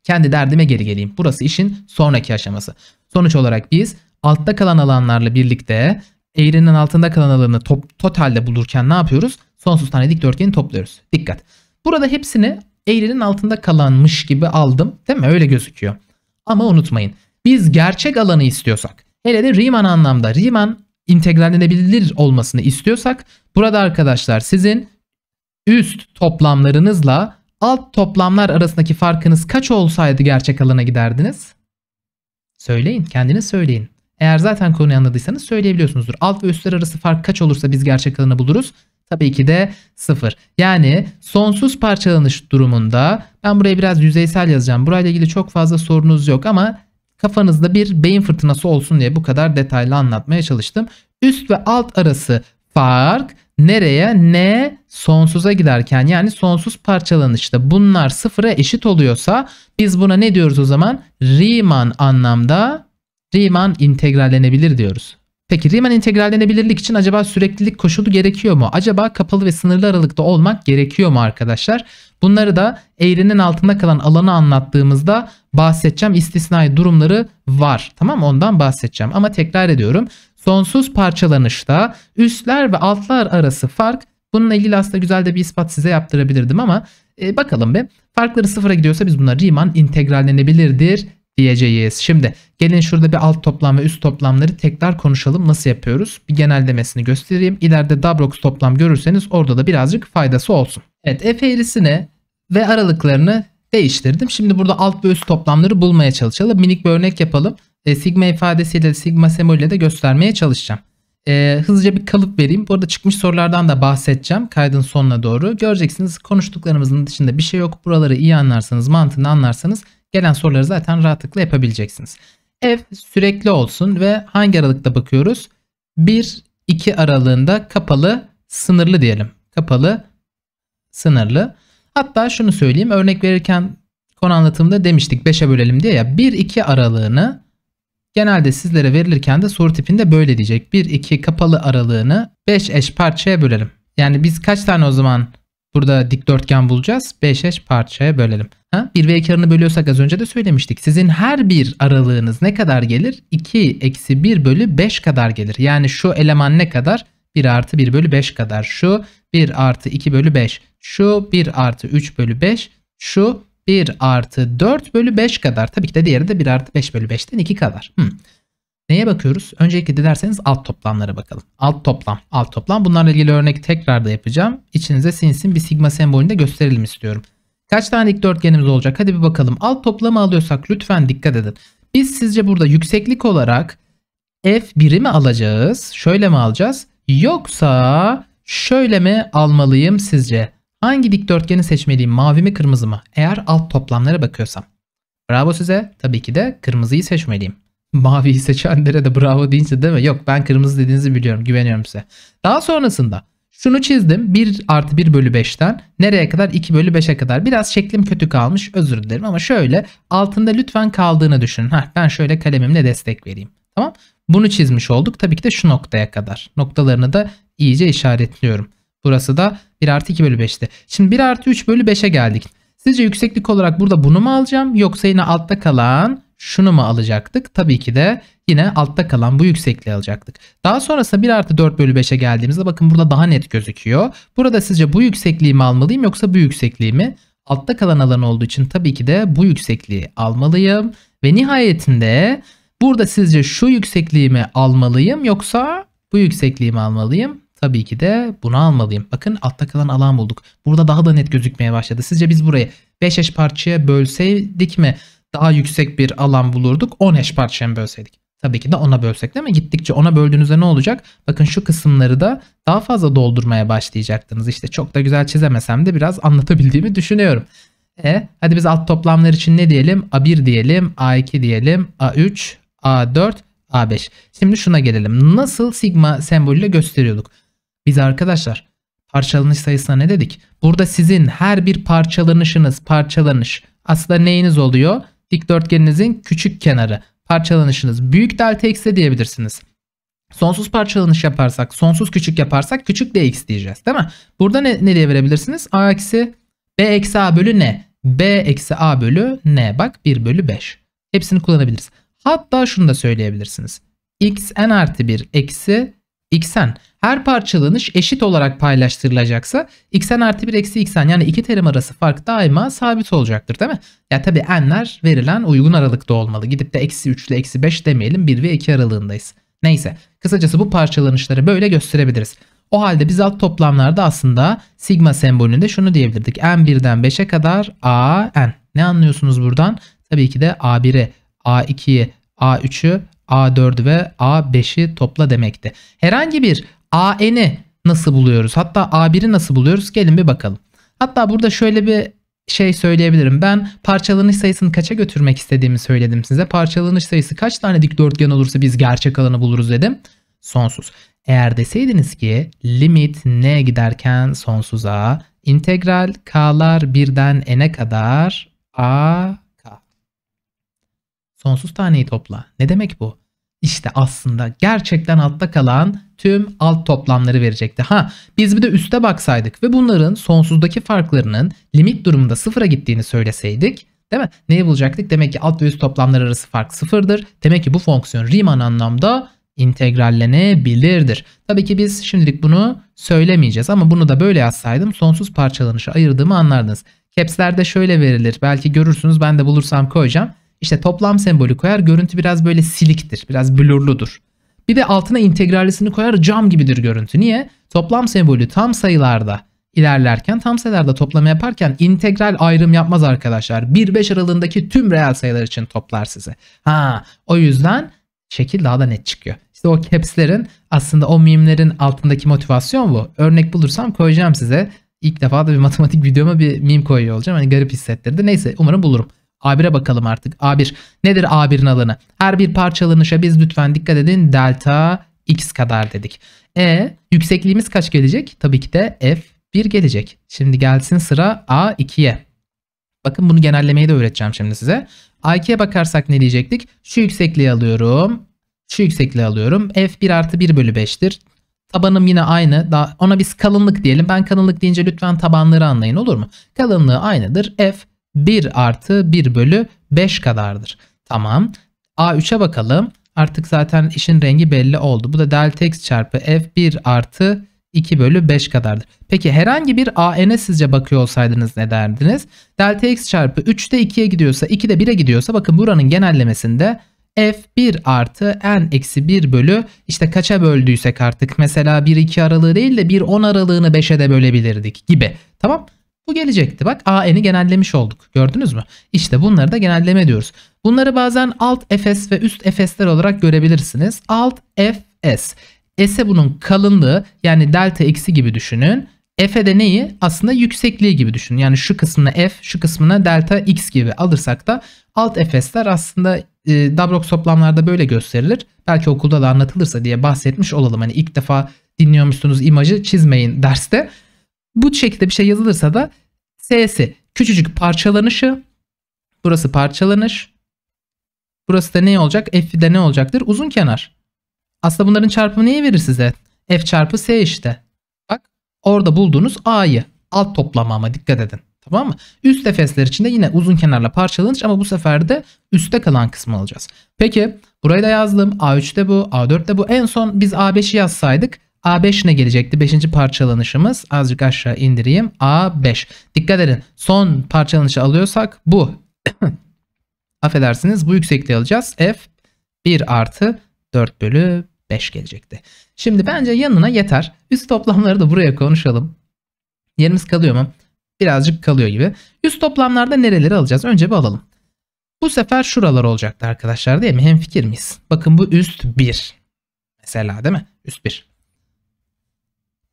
kendi derdime geri geleyim. Burası işin sonraki aşaması. Sonuç olarak biz altta kalan alanlarla birlikte eğrinin altında kalan alanı top, totalde bulurken ne yapıyoruz? Sonsuz tane dikdörtgeni topluyoruz. Dikkat. Burada hepsini eğrinin altında kalanmış gibi aldım. Değil mi? Öyle gözüküyor. Ama unutmayın. Biz gerçek alanı istiyorsak, hele de Riemann anlamda Riemann integrallenebilir olmasını istiyorsak, burada arkadaşlar sizin üst toplamlarınızla alt toplamlar arasındaki farkınız kaç olsaydı gerçek alana giderdiniz? Söyleyin, kendiniz söyleyin. Eğer zaten konuyu anladıysanız söyleyebiliyorsunuzdur. Alt ve üstler arası fark kaç olursa biz gerçek alanı buluruz. Tabii ki de 0. Yani sonsuz parçalanış durumunda ben buraya biraz yüzeysel yazacağım. Burayla ilgili çok fazla sorunuz yok ama kafanızda bir beyin fırtınası olsun diye bu kadar detaylı anlatmaya çalıştım. Üst ve alt arası fark nereye ne sonsuza giderken yani sonsuz parçalanışta bunlar sıfıra eşit oluyorsa biz buna ne diyoruz o zaman? Riemann anlamda Riemann integrallenebilir diyoruz. Peki Riemann integrallenebilirlik için acaba süreklilik koşulu gerekiyor mu? Acaba kapalı ve sınırlı aralıkta olmak gerekiyor mu arkadaşlar? Bunları da eğrinin altında kalan alanı anlattığımızda bahsedeceğim. İstisnai durumları var. Tamam Ondan bahsedeceğim. Ama tekrar ediyorum. Sonsuz parçalanışta üstler ve altlar arası fark. Bununla ilgili aslında güzel de bir ispat size yaptırabilirdim ama e, bakalım be Farkları sıfıra gidiyorsa biz buna Riemann integrallenebilirdir diyeceğiz. Şimdi gelin şurada bir alt toplam ve üst toplamları tekrar konuşalım. Nasıl yapıyoruz? Bir genellemesini göstereyim. İleride Dabrox toplam görürseniz orada da birazcık faydası olsun. Evet f eğrisini ve aralıklarını değiştirdim. Şimdi burada alt ve üst toplamları bulmaya çalışalım. Minik bir örnek yapalım. E, sigma ifadesiyle sigma semolüyle de göstermeye çalışacağım. E, hızlıca bir kalıp vereyim. Burada çıkmış sorulardan da bahsedeceğim kaydın sonuna doğru. Göreceksiniz konuştuklarımızın dışında bir şey yok. Buraları iyi anlarsanız, mantığını anlarsanız gelen soruları zaten rahatlıkla yapabileceksiniz. Ev sürekli olsun ve hangi aralıkta bakıyoruz? 1-2 aralığında kapalı sınırlı diyelim. Kapalı sınırlı. Hatta şunu söyleyeyim örnek verirken konu anlatımında demiştik 5'e bölelim diye ya 1-2 aralığını genelde sizlere verilirken de soru tipinde böyle diyecek. 1-2 kapalı aralığını 5 eş parçaya bölelim. Yani biz kaç tane o zaman burada dikdörtgen bulacağız? 5 eş parçaya bölelim. Ha? 1 ve 2 aralığını bölüyorsak az önce de söylemiştik. Sizin her bir aralığınız ne kadar gelir? 2 eksi 1 bölü 5 kadar gelir. Yani şu eleman ne kadar? 1 artı 1 bölü 5 kadar. Şu 1 artı 2 bölü 5. Şu 1 artı 3 bölü 5. Şu 1 artı 4 bölü 5 kadar. Tabii ki de diğeri de 1 artı 5 bölü 5'ten 2 kadar. Hmm. Neye bakıyoruz? Öncelikle dilerseniz alt toplamlara bakalım. Alt toplam, alt toplam. Bunlarla ilgili örnek tekrar da yapacağım. İçinize sinsin bir sigma sembolünü de gösterelim istiyorum. Kaç tane dikdörtgenimiz olacak? Hadi bir bakalım. Alt toplamı alıyorsak lütfen dikkat edin. Biz sizce burada yükseklik olarak f1'i mi alacağız? Şöyle mi alacağız? Yoksa şöyle mi almalıyım sizce? Hangi dikdörtgeni seçmeliyim? Mavi mi kırmızı mı? Eğer alt toplamlara bakıyorsam. Bravo size. Tabii ki de kırmızıyı seçmeliyim. Maviyi seçenlere de bravo deyince değil mi? Yok ben kırmızı dediğinizi biliyorum. Güveniyorum size. Daha sonrasında şunu çizdim 1 artı 1 bölü 5'ten nereye kadar 2 bölü 5'e kadar biraz şeklim kötü kalmış özür dilerim ama şöyle altında lütfen kaldığını düşünün. Heh, ben şöyle kalemimle destek vereyim tamam bunu çizmiş olduk tabii ki de şu noktaya kadar noktalarını da iyice işaretliyorum. Burası da 1 artı 2 bölü 5'ti. Şimdi 1 artı 3 bölü 5'e geldik. Sizce yükseklik olarak burada bunu mu alacağım yoksa yine altta kalan şunu mu alacaktık? Tabii ki de yine altta kalan bu yüksekliği alacaktık. Daha sonrasında 1 artı 4 bölü 5'e geldiğimizde bakın burada daha net gözüküyor. Burada sizce bu yüksekliği mi almalıyım yoksa bu yüksekliği mi? Altta kalan alan olduğu için tabii ki de bu yüksekliği almalıyım. Ve nihayetinde burada sizce şu yüksekliği mi almalıyım yoksa bu yüksekliği mi almalıyım? Tabii ki de bunu almalıyım. Bakın altta kalan alan bulduk. Burada daha da net gözükmeye başladı. Sizce biz burayı 5 eş parçaya bölseydik mi? daha yüksek bir alan bulurduk. 10 eş parçaya bölseydik? Tabii ki de ona bölsek değil mi? Gittikçe ona böldüğünüzde ne olacak? Bakın şu kısımları da daha fazla doldurmaya başlayacaktınız. İşte çok da güzel çizemesem de biraz anlatabildiğimi düşünüyorum. E hadi biz alt toplamlar için ne diyelim? A1 diyelim, A2 diyelim, A3, A4, A5. Şimdi şuna gelelim. Nasıl sigma sembolüyle gösteriyorduk? Biz arkadaşlar parçalanış sayısına ne dedik? Burada sizin her bir parçalanışınız, parçalanış aslında neyiniz oluyor? dikdörtgeninizin küçük kenarı. Parçalanışınız büyük delta x de diyebilirsiniz. Sonsuz parçalanış yaparsak, sonsuz küçük yaparsak küçük dx diyeceğiz değil mi? Burada ne, ne diye verebilirsiniz? a eksi b eksi a bölü n, b eksi a bölü n. Bak 1 bölü 5. Hepsini kullanabiliriz. Hatta şunu da söyleyebilirsiniz. xn artı 1 eksi xn. Her parçalanış eşit olarak paylaştırılacaksa xn artı 1 eksi xn yani iki terim arası fark daima sabit olacaktır değil mi? Ya tabi n'ler verilen uygun aralıkta olmalı. Gidip de eksi 3 ile eksi 5 demeyelim 1 ve 2 aralığındayız. Neyse kısacası bu parçalanışları böyle gösterebiliriz. O halde biz alt toplamlarda aslında sigma sembolünde şunu diyebilirdik. n1'den 5'e kadar a n. Ne anlıyorsunuz buradan? Tabii ki de a1'i, a2'yi, a3'ü, A4'ü ve A5'i topla demekti. Herhangi bir AN'i nasıl buluyoruz? Hatta A1'i nasıl buluyoruz? Gelin bir bakalım. Hatta burada şöyle bir şey söyleyebilirim. Ben parçalanış sayısını kaça götürmek istediğimi söyledim size. Parçalanış sayısı kaç tane dikdörtgen olursa biz gerçek alanı buluruz dedim. Sonsuz. Eğer deseydiniz ki limit ne giderken sonsuza integral k'lar birden n'e kadar a k. Sonsuz taneyi topla. Ne demek bu? İşte aslında gerçekten altta kalan tüm alt toplamları verecekti. Ha biz bir de üste baksaydık ve bunların sonsuzdaki farklarının limit durumunda sıfıra gittiğini söyleseydik değil mi? Neyi bulacaktık? Demek ki alt ve üst toplamlar arası fark sıfırdır. Demek ki bu fonksiyon Riemann anlamda integrallenebilirdir. Tabii ki biz şimdilik bunu söylemeyeceğiz ama bunu da böyle yazsaydım sonsuz parçalanışı ayırdığımı anlardınız. Caps'lerde şöyle verilir. Belki görürsünüz ben de bulursam koyacağım. İşte toplam sembolü koyar. Görüntü biraz böyle siliktir. Biraz blurludur. Bir de altına integralisini koyar cam gibidir görüntü. Niye? Toplam sembolü tam sayılarda ilerlerken tam sayılarda toplama yaparken integral ayrım yapmaz arkadaşlar. 1-5 aralığındaki tüm reel sayılar için toplar size. Ha, o yüzden şekil daha da net çıkıyor. İşte o caps'lerin aslında o mimlerin altındaki motivasyon bu. Örnek bulursam koyacağım size. İlk defa da bir matematik videoma bir mim koyuyor olacağım. Hani garip hissettirdi. Neyse umarım bulurum. A1'e bakalım artık. A1 nedir A1'in alanı? Her bir parçalanışa biz lütfen dikkat edin. Delta x kadar dedik. E yüksekliğimiz kaç gelecek? Tabii ki de f1 gelecek. Şimdi gelsin sıra A2'ye. Bakın bunu genellemeyi de öğreteceğim şimdi size. A2'ye bakarsak ne diyecektik? Şu yüksekliği alıyorum. Şu yüksekliği alıyorum. F1 artı 1 bölü 5'tir. Tabanım yine aynı. Daha ona biz kalınlık diyelim. Ben kalınlık deyince lütfen tabanları anlayın olur mu? Kalınlığı aynıdır. F 1 artı 1 bölü 5 kadardır. Tamam. A3'e bakalım. Artık zaten işin rengi belli oldu. Bu da delta x çarpı f1 artı 2 bölü 5 kadardır. Peki herhangi bir AN'e sizce bakıyor olsaydınız ne derdiniz? Delta x çarpı 3'te 2'ye gidiyorsa 2'de 1'e gidiyorsa bakın buranın genellemesinde f1 artı n eksi 1 bölü işte kaça böldüysek artık mesela 1-2 aralığı değil de 1-10 aralığını 5'e de bölebilirdik gibi. Tamam bu gelecekti. Bak AN'i genellemiş olduk. Gördünüz mü? İşte bunları da genelleme diyoruz. Bunları bazen alt Fs ve üst Fs'ler olarak görebilirsiniz. Alt Fs. S'e bunun kalınlığı yani delta x'i gibi düşünün. F'e de neyi? Aslında yüksekliği gibi düşünün. Yani şu kısmına F, şu kısmına delta x gibi alırsak da alt Fs'ler aslında e, Dabrox toplamlarda böyle gösterilir. Belki okulda da anlatılırsa diye bahsetmiş olalım. Hani ilk defa dinliyormuşsunuz imajı çizmeyin derste. Bu şekilde bir şey yazılırsa da S'si küçücük parçalanışı. Burası parçalanış. Burası da ne olacak? F de ne olacaktır? Uzun kenar. Aslında bunların çarpımı neyi verir size? F çarpı S işte. Bak orada bulduğunuz A'yı. Alt toplamı ama dikkat edin. Tamam mı? Üst nefesler içinde yine uzun kenarla parçalanır ama bu sefer de üstte kalan kısmı alacağız. Peki burayı da yazdım. A3'te bu, A4'te bu. En son biz A5'i yazsaydık A5 ne gelecekti? 5. parçalanışımız. Azıcık aşağı indireyim. A5. Dikkat edin. Son parçalanışı alıyorsak bu. Affedersiniz bu yüksekliği alacağız. F 1 artı 4 bölü 5 gelecekti. Şimdi bence yanına yeter. Üst toplamları da buraya konuşalım. Yerimiz kalıyor mu? Birazcık kalıyor gibi. Üst toplamlarda nereleri alacağız? Önce bir alalım. Bu sefer şuralar olacaktı arkadaşlar değil mi? Hem fikir miyiz? Bakın bu üst 1. Mesela değil mi? Üst 1.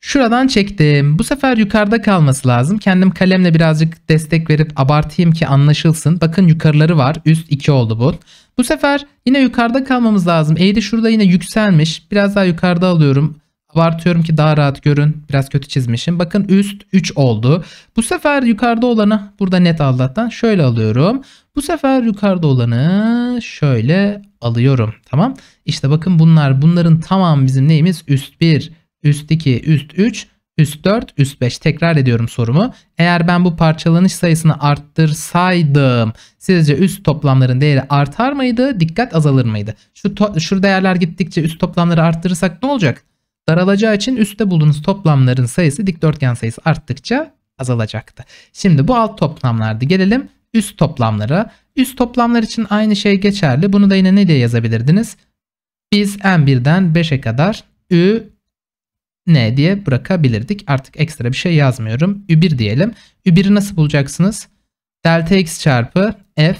Şuradan çektim. Bu sefer yukarıda kalması lazım. Kendim kalemle birazcık destek verip abartayım ki anlaşılsın. Bakın yukarıları var. Üst 2 oldu bu. Bu sefer yine yukarıda kalmamız lazım. Eğri şurada yine yükselmiş. Biraz daha yukarıda alıyorum. Abartıyorum ki daha rahat görün. Biraz kötü çizmişim. Bakın üst 3 oldu. Bu sefer yukarıda olanı burada net Allah'tan şöyle alıyorum. Bu sefer yukarıda olanı şöyle alıyorum. Tamam. İşte bakın bunlar bunların tamam bizim neyimiz? Üst 1 üst 2, üst 3, üst 4, üst 5. Tekrar ediyorum sorumu. Eğer ben bu parçalanış sayısını arttırsaydım sizce üst toplamların değeri artar mıydı? Dikkat azalır mıydı? Şu, şu değerler gittikçe üst toplamları arttırırsak ne olacak? Daralacağı için üstte bulduğunuz toplamların sayısı dikdörtgen sayısı arttıkça azalacaktı. Şimdi bu alt toplamlardı. Gelelim üst toplamlara. Üst toplamlar için aynı şey geçerli. Bunu da yine ne diye yazabilirdiniz? Biz n1'den 5'e kadar ü n diye bırakabilirdik. Artık ekstra bir şey yazmıyorum. Ü1 diyelim. Ü1'i nasıl bulacaksınız? Delta x çarpı f.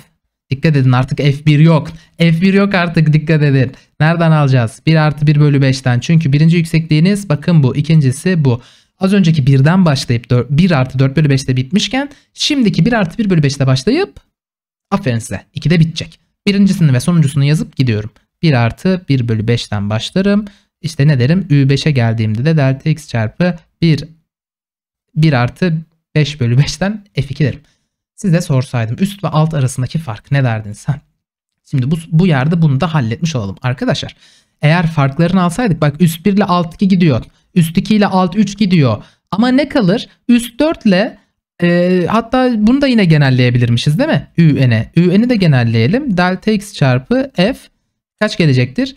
Dikkat edin artık f1 yok. F1 yok artık dikkat edin. Nereden alacağız? 1 artı 1 bölü 5'ten. Çünkü birinci yüksekliğiniz bakın bu. ikincisi bu. Az önceki 1'den başlayıp 4, 1 artı 4 bölü 5'te bitmişken şimdiki 1 artı 1 bölü 5'te başlayıp aferin size 2'de bitecek. Birincisini ve sonuncusunu yazıp gidiyorum. 1 artı 1 bölü 5'ten başlarım. İşte ne derim? Ü5'e geldiğimde de delta x çarpı 1, 1 artı 5 bölü 5'ten f2 derim. Size sorsaydım üst ve alt arasındaki fark ne derdin sen? Şimdi bu, bu yerde bunu da halletmiş olalım arkadaşlar. Eğer farklarını alsaydık bak üst 1 ile alt 2 gidiyor. Üst 2 ile alt 3 gidiyor. Ama ne kalır? Üst 4 ile e, hatta bunu da yine genelleyebilirmişiz değil mi? Ün'e. Ün'i de genelleyelim. Delta x çarpı f kaç gelecektir?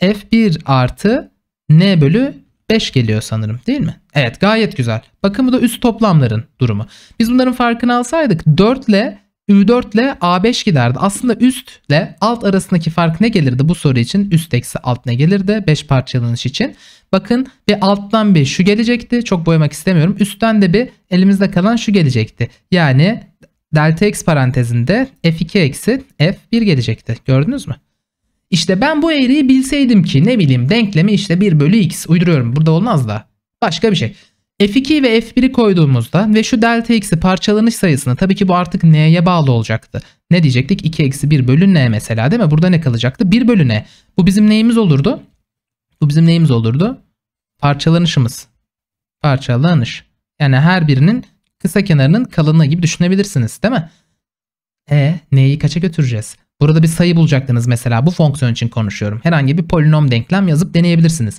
F1 artı N bölü 5 geliyor sanırım değil mi? Evet gayet güzel. Bakın bu da üst toplamların durumu. Biz bunların farkını alsaydık 4 ile Ü4 ile A5 giderdi. Aslında üst ile alt arasındaki fark ne gelirdi bu soru için? Üst eksi alt ne gelirdi? 5 parçalanış için. Bakın bir alttan bir şu gelecekti. Çok boyamak istemiyorum. Üstten de bir elimizde kalan şu gelecekti. Yani delta x parantezinde f2 eksi f1 gelecekti. Gördünüz mü? İşte ben bu eğriyi bilseydim ki ne bileyim denklemi işte 1 bölü x uyduruyorum. Burada olmaz da. Başka bir şey. F2 ve F1'i koyduğumuzda ve şu delta x'i parçalanış sayısını tabii ki bu artık n'ye bağlı olacaktı. Ne diyecektik? 2 eksi 1 bölü n mesela değil mi? Burada ne kalacaktı? 1 bölü n. Bu bizim neyimiz olurdu? Bu bizim neyimiz olurdu? Parçalanışımız. Parçalanış. Yani her birinin kısa kenarının kalınlığı gibi düşünebilirsiniz değil mi? E n'yi kaça götüreceğiz? Burada bir sayı bulacaktınız mesela bu fonksiyon için konuşuyorum. Herhangi bir polinom denklem yazıp deneyebilirsiniz.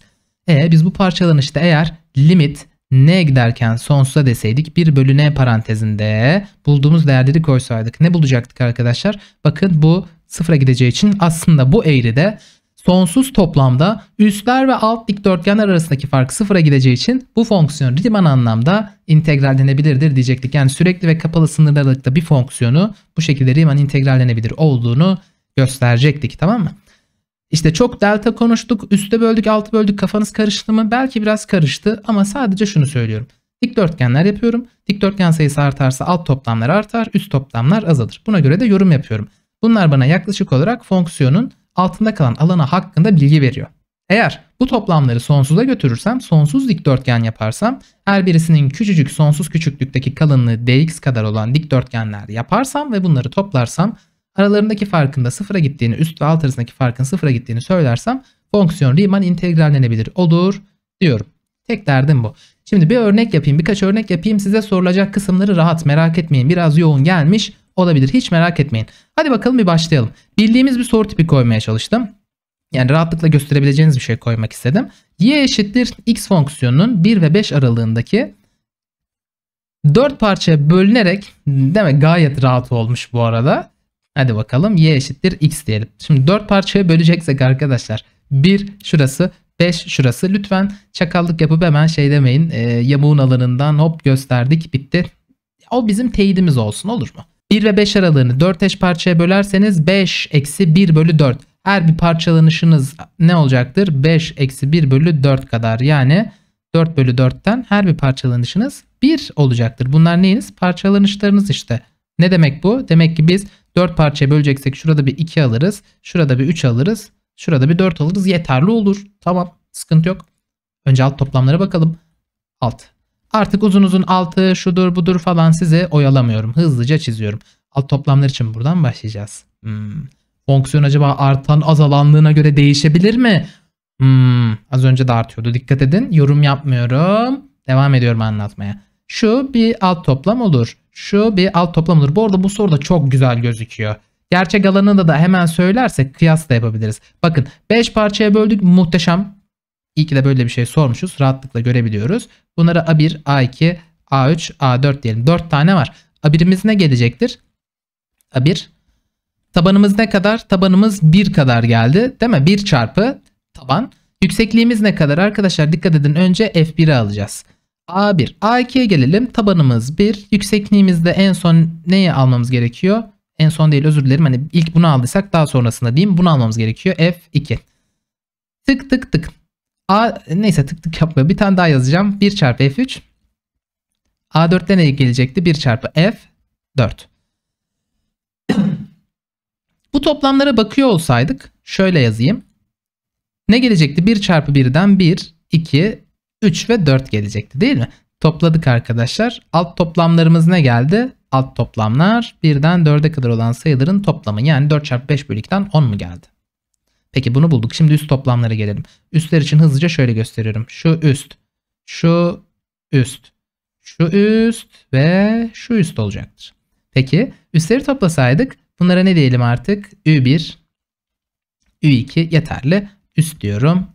E biz bu parçaların işte eğer limit n giderken sonsuza deseydik 1 bölü n parantezinde bulduğumuz değerleri koysaydık. Ne bulacaktık arkadaşlar? Bakın bu sıfıra gideceği için aslında bu eğride sonsuz toplamda üstler ve alt dikdörtgenler arasındaki fark sıfıra gideceği için bu fonksiyon Riemann anlamda integrallenebilirdir diyecektik. Yani sürekli ve kapalı sınırlılıkta bir fonksiyonu bu şekilde Riemann integrallenebilir olduğunu gösterecektik tamam mı? İşte çok delta konuştuk, üste böldük, altı böldük kafanız karıştı mı? Belki biraz karıştı ama sadece şunu söylüyorum. Dikdörtgenler yapıyorum. Dikdörtgen sayısı artarsa alt toplamlar artar, üst toplamlar azalır. Buna göre de yorum yapıyorum. Bunlar bana yaklaşık olarak fonksiyonun altında kalan alana hakkında bilgi veriyor. Eğer bu toplamları sonsuza götürürsem, sonsuz dikdörtgen yaparsam, her birisinin küçücük sonsuz küçüklükteki kalınlığı dx kadar olan dikdörtgenler yaparsam ve bunları toplarsam, aralarındaki farkın da sıfıra gittiğini, üst ve alt arasındaki farkın sıfıra gittiğini söylersem, fonksiyon Riemann integrallenebilir olur diyorum. Tek derdim bu. Şimdi bir örnek yapayım, birkaç örnek yapayım. Size sorulacak kısımları rahat merak etmeyin. Biraz yoğun gelmiş olabilir. Hiç merak etmeyin. Hadi bakalım bir başlayalım. Bildiğimiz bir soru tipi koymaya çalıştım. Yani rahatlıkla gösterebileceğiniz bir şey koymak istedim. Y eşittir x fonksiyonunun 1 ve 5 aralığındaki 4 parçaya bölünerek demek gayet rahat olmuş bu arada. Hadi bakalım y eşittir x diyelim. Şimdi 4 parçaya böleceksek arkadaşlar 1 şurası 5 şurası. Lütfen çakallık yapıp hemen şey demeyin. E, yamuğun alanından hop gösterdik bitti. O bizim teyidimiz olsun olur mu? 1 ve 5 aralığını 4 eş parçaya bölerseniz 5 eksi 1 bölü 4. Her bir parçalanışınız ne olacaktır? 5 eksi 1 bölü 4 kadar. Yani 4 bölü 4'ten her bir parçalanışınız 1 olacaktır. Bunlar neyiniz? Parçalanışlarınız işte. Ne demek bu? Demek ki biz 4 parçaya böleceksek şurada bir 2 alırız. Şurada bir 3 alırız. Şurada bir 4 alırız. Yeterli olur. Tamam. Sıkıntı yok. Önce alt toplamlara bakalım. Alt. Artık uzun uzun altı şudur budur falan size oyalamıyorum. Hızlıca çiziyorum. Alt toplamlar için buradan başlayacağız. Hmm. Fonksiyon acaba artan azalandığına göre değişebilir mi? Hmm. Az önce de artıyordu. Dikkat edin. Yorum yapmıyorum. Devam ediyorum anlatmaya. Şu bir alt toplam olur. Şu bir alt toplam olur. Bu arada bu soruda çok güzel gözüküyor. Gerçek alanında da hemen söylersek kıyas da yapabiliriz. Bakın 5 parçaya böldük muhteşem İyi ki de böyle bir şey sormuşuz. Rahatlıkla görebiliyoruz. Bunlara A1, A2, A3, A4 diyelim. 4 tane var. A1'imiz ne gelecektir? A1. Tabanımız ne kadar? Tabanımız 1 kadar geldi. Değil mi? 1 çarpı taban. Yüksekliğimiz ne kadar? Arkadaşlar dikkat edin. Önce F1'i alacağız. A1. A2'ye gelelim. Tabanımız 1. Yüksekliğimizde en son neyi almamız gerekiyor? En son değil özür dilerim. Hani ilk bunu aldıysak daha sonrasında diyeyim. Bunu almamız gerekiyor. F2. Tık tık tık. A neyse tık tık yapmıyor. Bir tane daha yazacağım. 1 çarpı F3. A4'te ne gelecekti? 1 çarpı F4. Bu toplamlara bakıyor olsaydık şöyle yazayım. Ne gelecekti? 1 çarpı 1'den 1, 2, 3 ve 4 gelecekti değil mi? Topladık arkadaşlar. Alt toplamlarımız ne geldi? Alt toplamlar 1'den 4'e kadar olan sayıların toplamı yani 4 çarpı 5 bölü 2'den 10 mu geldi? Peki bunu bulduk. Şimdi üst toplamlara gelelim. Üstler için hızlıca şöyle gösteriyorum. Şu üst, şu üst, şu üst ve şu üst olacaktır. Peki üstleri toplasaydık bunlara ne diyelim artık? Ü1, Ü2 yeterli. Üst diyorum.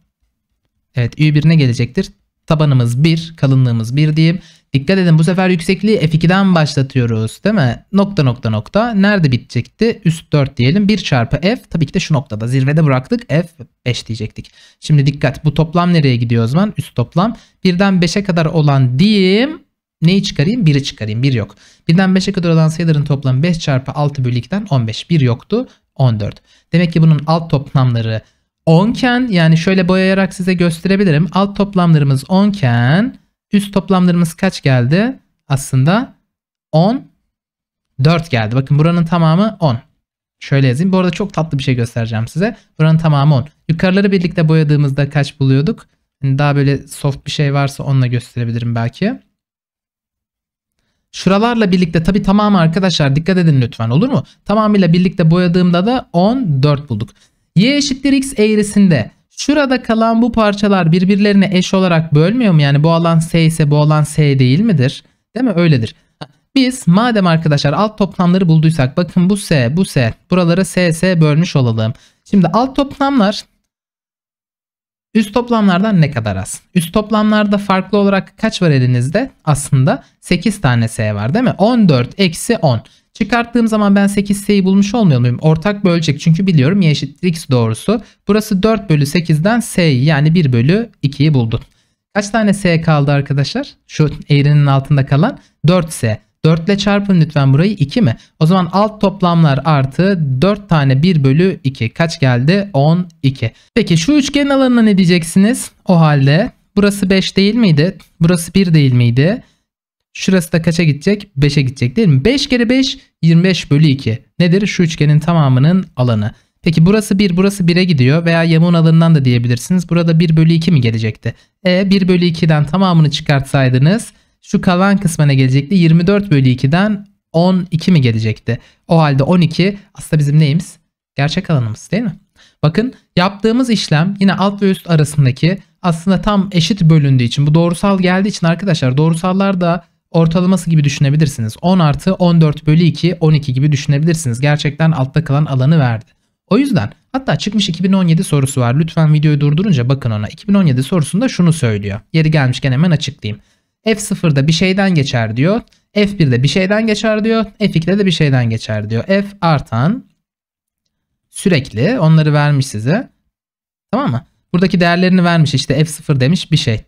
Evet Ü1 ne gelecektir? Tabanımız 1, kalınlığımız 1 diyeyim. Dikkat edin bu sefer yüksekliği F2'den başlatıyoruz değil mi? Nokta nokta nokta. Nerede bitecekti? Üst 4 diyelim. 1 çarpı F. Tabii ki de şu noktada. Zirvede bıraktık. F 5 diyecektik. Şimdi dikkat. Bu toplam nereye gidiyor o zaman? Üst toplam. 1'den 5'e kadar olan diyeyim. Neyi çıkarayım? 1'i çıkarayım. 1 yok. 1'den 5'e kadar olan sayıların toplamı 5 çarpı 6 bölü 2'den 15. 1 yoktu. 14. Demek ki bunun alt toplamları 10 iken yani şöyle boyayarak size gösterebilirim. Alt toplamlarımız 10 iken Üst toplamlarımız kaç geldi? Aslında 10 4 geldi. Bakın buranın tamamı 10. Şöyle yazayım. Bu arada çok tatlı bir şey göstereceğim size. Buranın tamamı 10. Yukarıları birlikte boyadığımızda kaç buluyorduk? Hani daha böyle soft bir şey varsa onunla gösterebilirim belki. Şuralarla birlikte tabi tamamı arkadaşlar dikkat edin lütfen olur mu? Tamamıyla birlikte boyadığımda da 14 bulduk. Y eşittir x eğrisinde Şurada kalan bu parçalar birbirlerine eş olarak bölmüyor mu? Yani bu alan S ise bu alan S değil midir? Değil mi? Öyledir. Biz madem arkadaşlar alt toplamları bulduysak bakın bu S bu S buralara S S bölmüş olalım. Şimdi alt toplamlar üst toplamlardan ne kadar az? Üst toplamlarda farklı olarak kaç var elinizde? Aslında 8 tane S var değil mi? 14 eksi 10. Çıkarttığım zaman ben 8s'yi bulmuş olmuyor muyum? Ortak bölecek çünkü biliyorum y eşittir x doğrusu. Burası 4 bölü 8'den s'yi yani 1 bölü 2'yi buldum. Kaç tane s kaldı arkadaşlar? Şu eğrinin altında kalan 4s. 4 ile çarpın lütfen burayı 2 mi? O zaman alt toplamlar artı 4 tane 1 bölü 2. Kaç geldi? 12. Peki şu üçgenin alanına ne diyeceksiniz? O halde burası 5 değil miydi? Burası 1 değil miydi? Şurası da kaça gidecek? 5'e gidecek değil mi? 5 kere 5 25 bölü 2. Nedir? Şu üçgenin tamamının alanı. Peki burası 1 burası 1'e gidiyor veya yamuğun alanından da diyebilirsiniz. Burada 1 bölü 2 mi gelecekti? E 1 bölü 2'den tamamını çıkartsaydınız şu kalan kısmına gelecekti. 24 bölü 2'den 12 mi gelecekti? O halde 12 aslında bizim neyimiz? Gerçek alanımız değil mi? Bakın yaptığımız işlem yine alt ve üst arasındaki aslında tam eşit bölündüğü için bu doğrusal geldiği için arkadaşlar doğrusallar da ortalaması gibi düşünebilirsiniz. 10 artı 14 bölü 2 12 gibi düşünebilirsiniz. Gerçekten altta kalan alanı verdi. O yüzden hatta çıkmış 2017 sorusu var. Lütfen videoyu durdurunca bakın ona. 2017 sorusunda şunu söylüyor. Yeri gelmişken hemen açıklayayım. F0'da bir şeyden geçer diyor. F1'de bir şeyden geçer diyor. F2'de de bir şeyden geçer diyor. F artan sürekli onları vermiş size. Tamam mı? Buradaki değerlerini vermiş işte F0 demiş bir şey.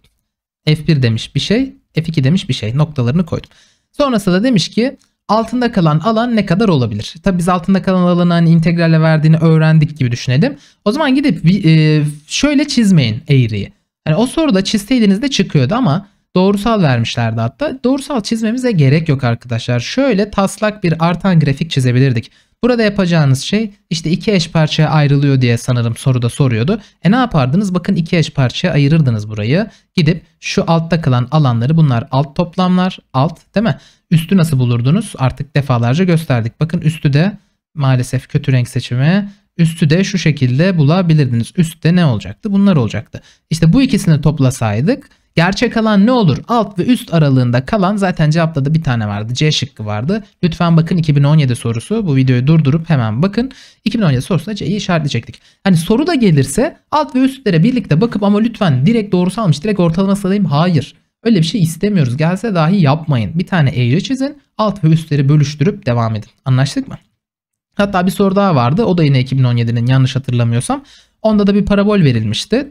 F1 demiş bir şey. F2 demiş bir şey. Noktalarını koydum. Sonrasında demiş ki altında kalan alan ne kadar olabilir? Tabi biz altında kalan alanı hani integralle verdiğini öğrendik gibi düşünelim. O zaman gidip e, şöyle çizmeyin eğriyi. Yani o soruda çizseydiniz de çıkıyordu ama doğrusal vermişlerdi hatta. Doğrusal çizmemize gerek yok arkadaşlar. Şöyle taslak bir artan grafik çizebilirdik. Burada yapacağınız şey işte iki eş parçaya ayrılıyor diye sanırım soruda soruyordu. E ne yapardınız? Bakın iki eş parçaya ayırırdınız burayı. Gidip şu altta kalan alanları bunlar alt toplamlar. Alt değil mi? Üstü nasıl bulurdunuz? Artık defalarca gösterdik. Bakın üstü de maalesef kötü renk seçimi. Üstü de şu şekilde bulabilirdiniz. Üstte ne olacaktı? Bunlar olacaktı. İşte bu ikisini toplasaydık Gerçek alan ne olur? Alt ve üst aralığında kalan zaten cevapta da bir tane vardı. C şıkkı vardı. Lütfen bakın 2017 sorusu. Bu videoyu durdurup hemen bakın. 2017 sorusunda C'yi işaretleyecektik. Hani soru da gelirse alt ve üstlere birlikte bakıp ama lütfen direkt doğrusu almış direkt ortalaması alayım. Hayır. Öyle bir şey istemiyoruz. Gelse dahi yapmayın. Bir tane eğri çizin. Alt ve üstleri bölüştürüp devam edin. Anlaştık mı? Hatta bir soru daha vardı. O da yine 2017'nin yanlış hatırlamıyorsam. Onda da bir parabol verilmişti.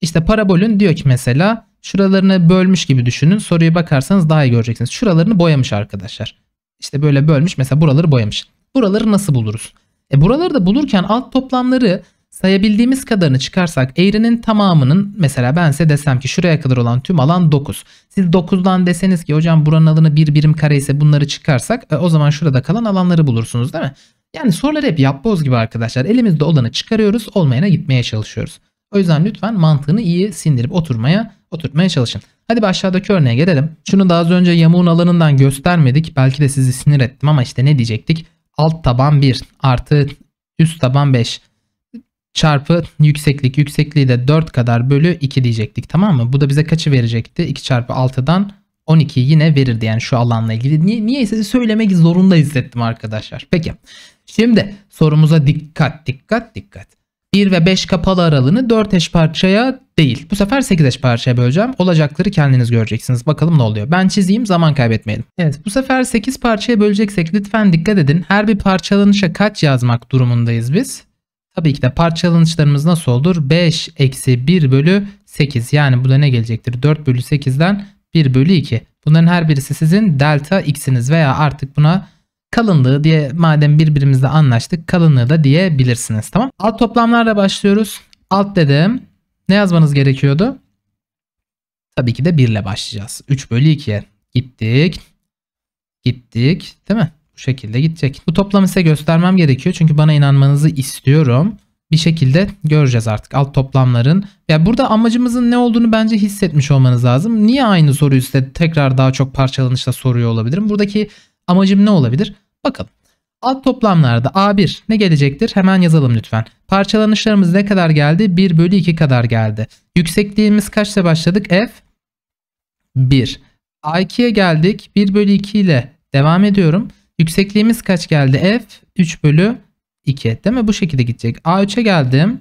İşte parabolün diyor ki mesela Şuralarını bölmüş gibi düşünün. Soruyu bakarsanız daha iyi göreceksiniz. Şuralarını boyamış arkadaşlar. İşte böyle bölmüş. Mesela buraları boyamış. Buraları nasıl buluruz? E buraları da bulurken alt toplamları sayabildiğimiz kadarını çıkarsak eğrinin tamamının mesela ben size desem ki şuraya kadar olan tüm alan 9. Siz 9'dan deseniz ki hocam buranın alanı bir birim kare ise bunları çıkarsak e, o zaman şurada kalan alanları bulursunuz değil mi? Yani soruları hep yapboz gibi arkadaşlar. Elimizde olanı çıkarıyoruz olmayana gitmeye çalışıyoruz. O yüzden lütfen mantığını iyi sindirip oturmaya oturtmaya çalışın. Hadi bir aşağıdaki örneğe gelelim. Şunu daha az önce yamuğun alanından göstermedik. Belki de sizi sinir ettim ama işte ne diyecektik? Alt taban 1 artı üst taban 5 çarpı yükseklik. Yüksekliği de 4 kadar bölü 2 diyecektik tamam mı? Bu da bize kaçı verecekti? 2 çarpı 6'dan 12 yine verirdi yani şu alanla ilgili. Niye, niyeyse söylemek zorunda hissettim arkadaşlar. Peki şimdi sorumuza dikkat dikkat dikkat. 1 ve 5 kapalı aralığını 4 eş parçaya değil. Bu sefer 8 eş parçaya böleceğim. Olacakları kendiniz göreceksiniz. Bakalım ne oluyor. Ben çizeyim zaman kaybetmeyelim. Evet bu sefer 8 parçaya böleceksek lütfen dikkat edin. Her bir parçalanışa kaç yazmak durumundayız biz? Tabii ki de parçalanışlarımız nasıl olur? 5 eksi 1 bölü 8. Yani bu da ne gelecektir? 4 bölü 8'den 1 bölü 2. Bunların her birisi sizin delta x'iniz veya artık buna kalınlığı diye madem birbirimizle anlaştık kalınlığı da diyebilirsiniz tamam. Alt toplamlarla başlıyoruz. Alt dedim. Ne yazmanız gerekiyordu? Tabii ki de 1 ile başlayacağız. 3 bölü 2'ye gittik. Gittik değil mi? Bu şekilde gidecek. Bu toplamı size göstermem gerekiyor. Çünkü bana inanmanızı istiyorum bir şekilde göreceğiz artık alt toplamların. Ya burada amacımızın ne olduğunu bence hissetmiş olmanız lazım. Niye aynı soruyu size tekrar daha çok parçalanışla soruyor olabilirim? Buradaki amacım ne olabilir? Bakalım. Alt toplamlarda A1 ne gelecektir? Hemen yazalım lütfen. Parçalanışlarımız ne kadar geldi? 1 bölü 2 kadar geldi. Yüksekliğimiz kaçla başladık? F 1. A2'ye geldik. 1 bölü 2 ile devam ediyorum. Yüksekliğimiz kaç geldi? F 3 bölü 2. Değil mi? Bu şekilde gidecek. A3'e geldim.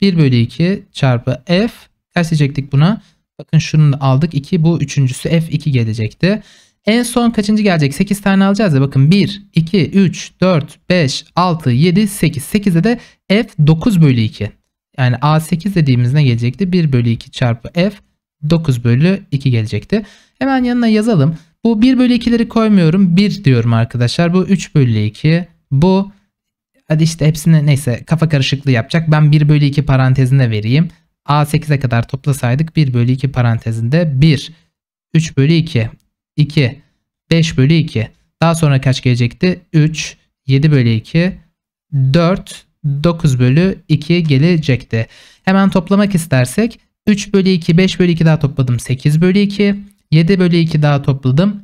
1 bölü 2 çarpı F. Kaç diyecektik buna? Bakın şunu da aldık. 2 bu üçüncüsü F2 gelecekti. En son kaçıncı gelecek? 8 tane alacağız ya bakın 1, 2, 3, 4, 5, 6, 7, 8. 8'de de f 9 bölü 2. Yani a8 dediğimiz ne gelecekti? 1 bölü 2 çarpı f 9 bölü 2 gelecekti. Hemen yanına yazalım. Bu 1 bölü 2'leri koymuyorum. 1 diyorum arkadaşlar. Bu 3 bölü 2. Bu hadi işte hepsini neyse kafa karışıklığı yapacak. Ben 1 bölü 2 parantezine vereyim. A8'e kadar toplasaydık 1 bölü 2 parantezinde 1. 3 bölü 2. 2. 5 bölü 2. Daha sonra kaç gelecekti? 3. 7 bölü 2. 4. 9 bölü 2 gelecekti. Hemen toplamak istersek 3 bölü 2, 5 bölü 2 daha topladım 8 bölü 2, 7 bölü 2 daha topladım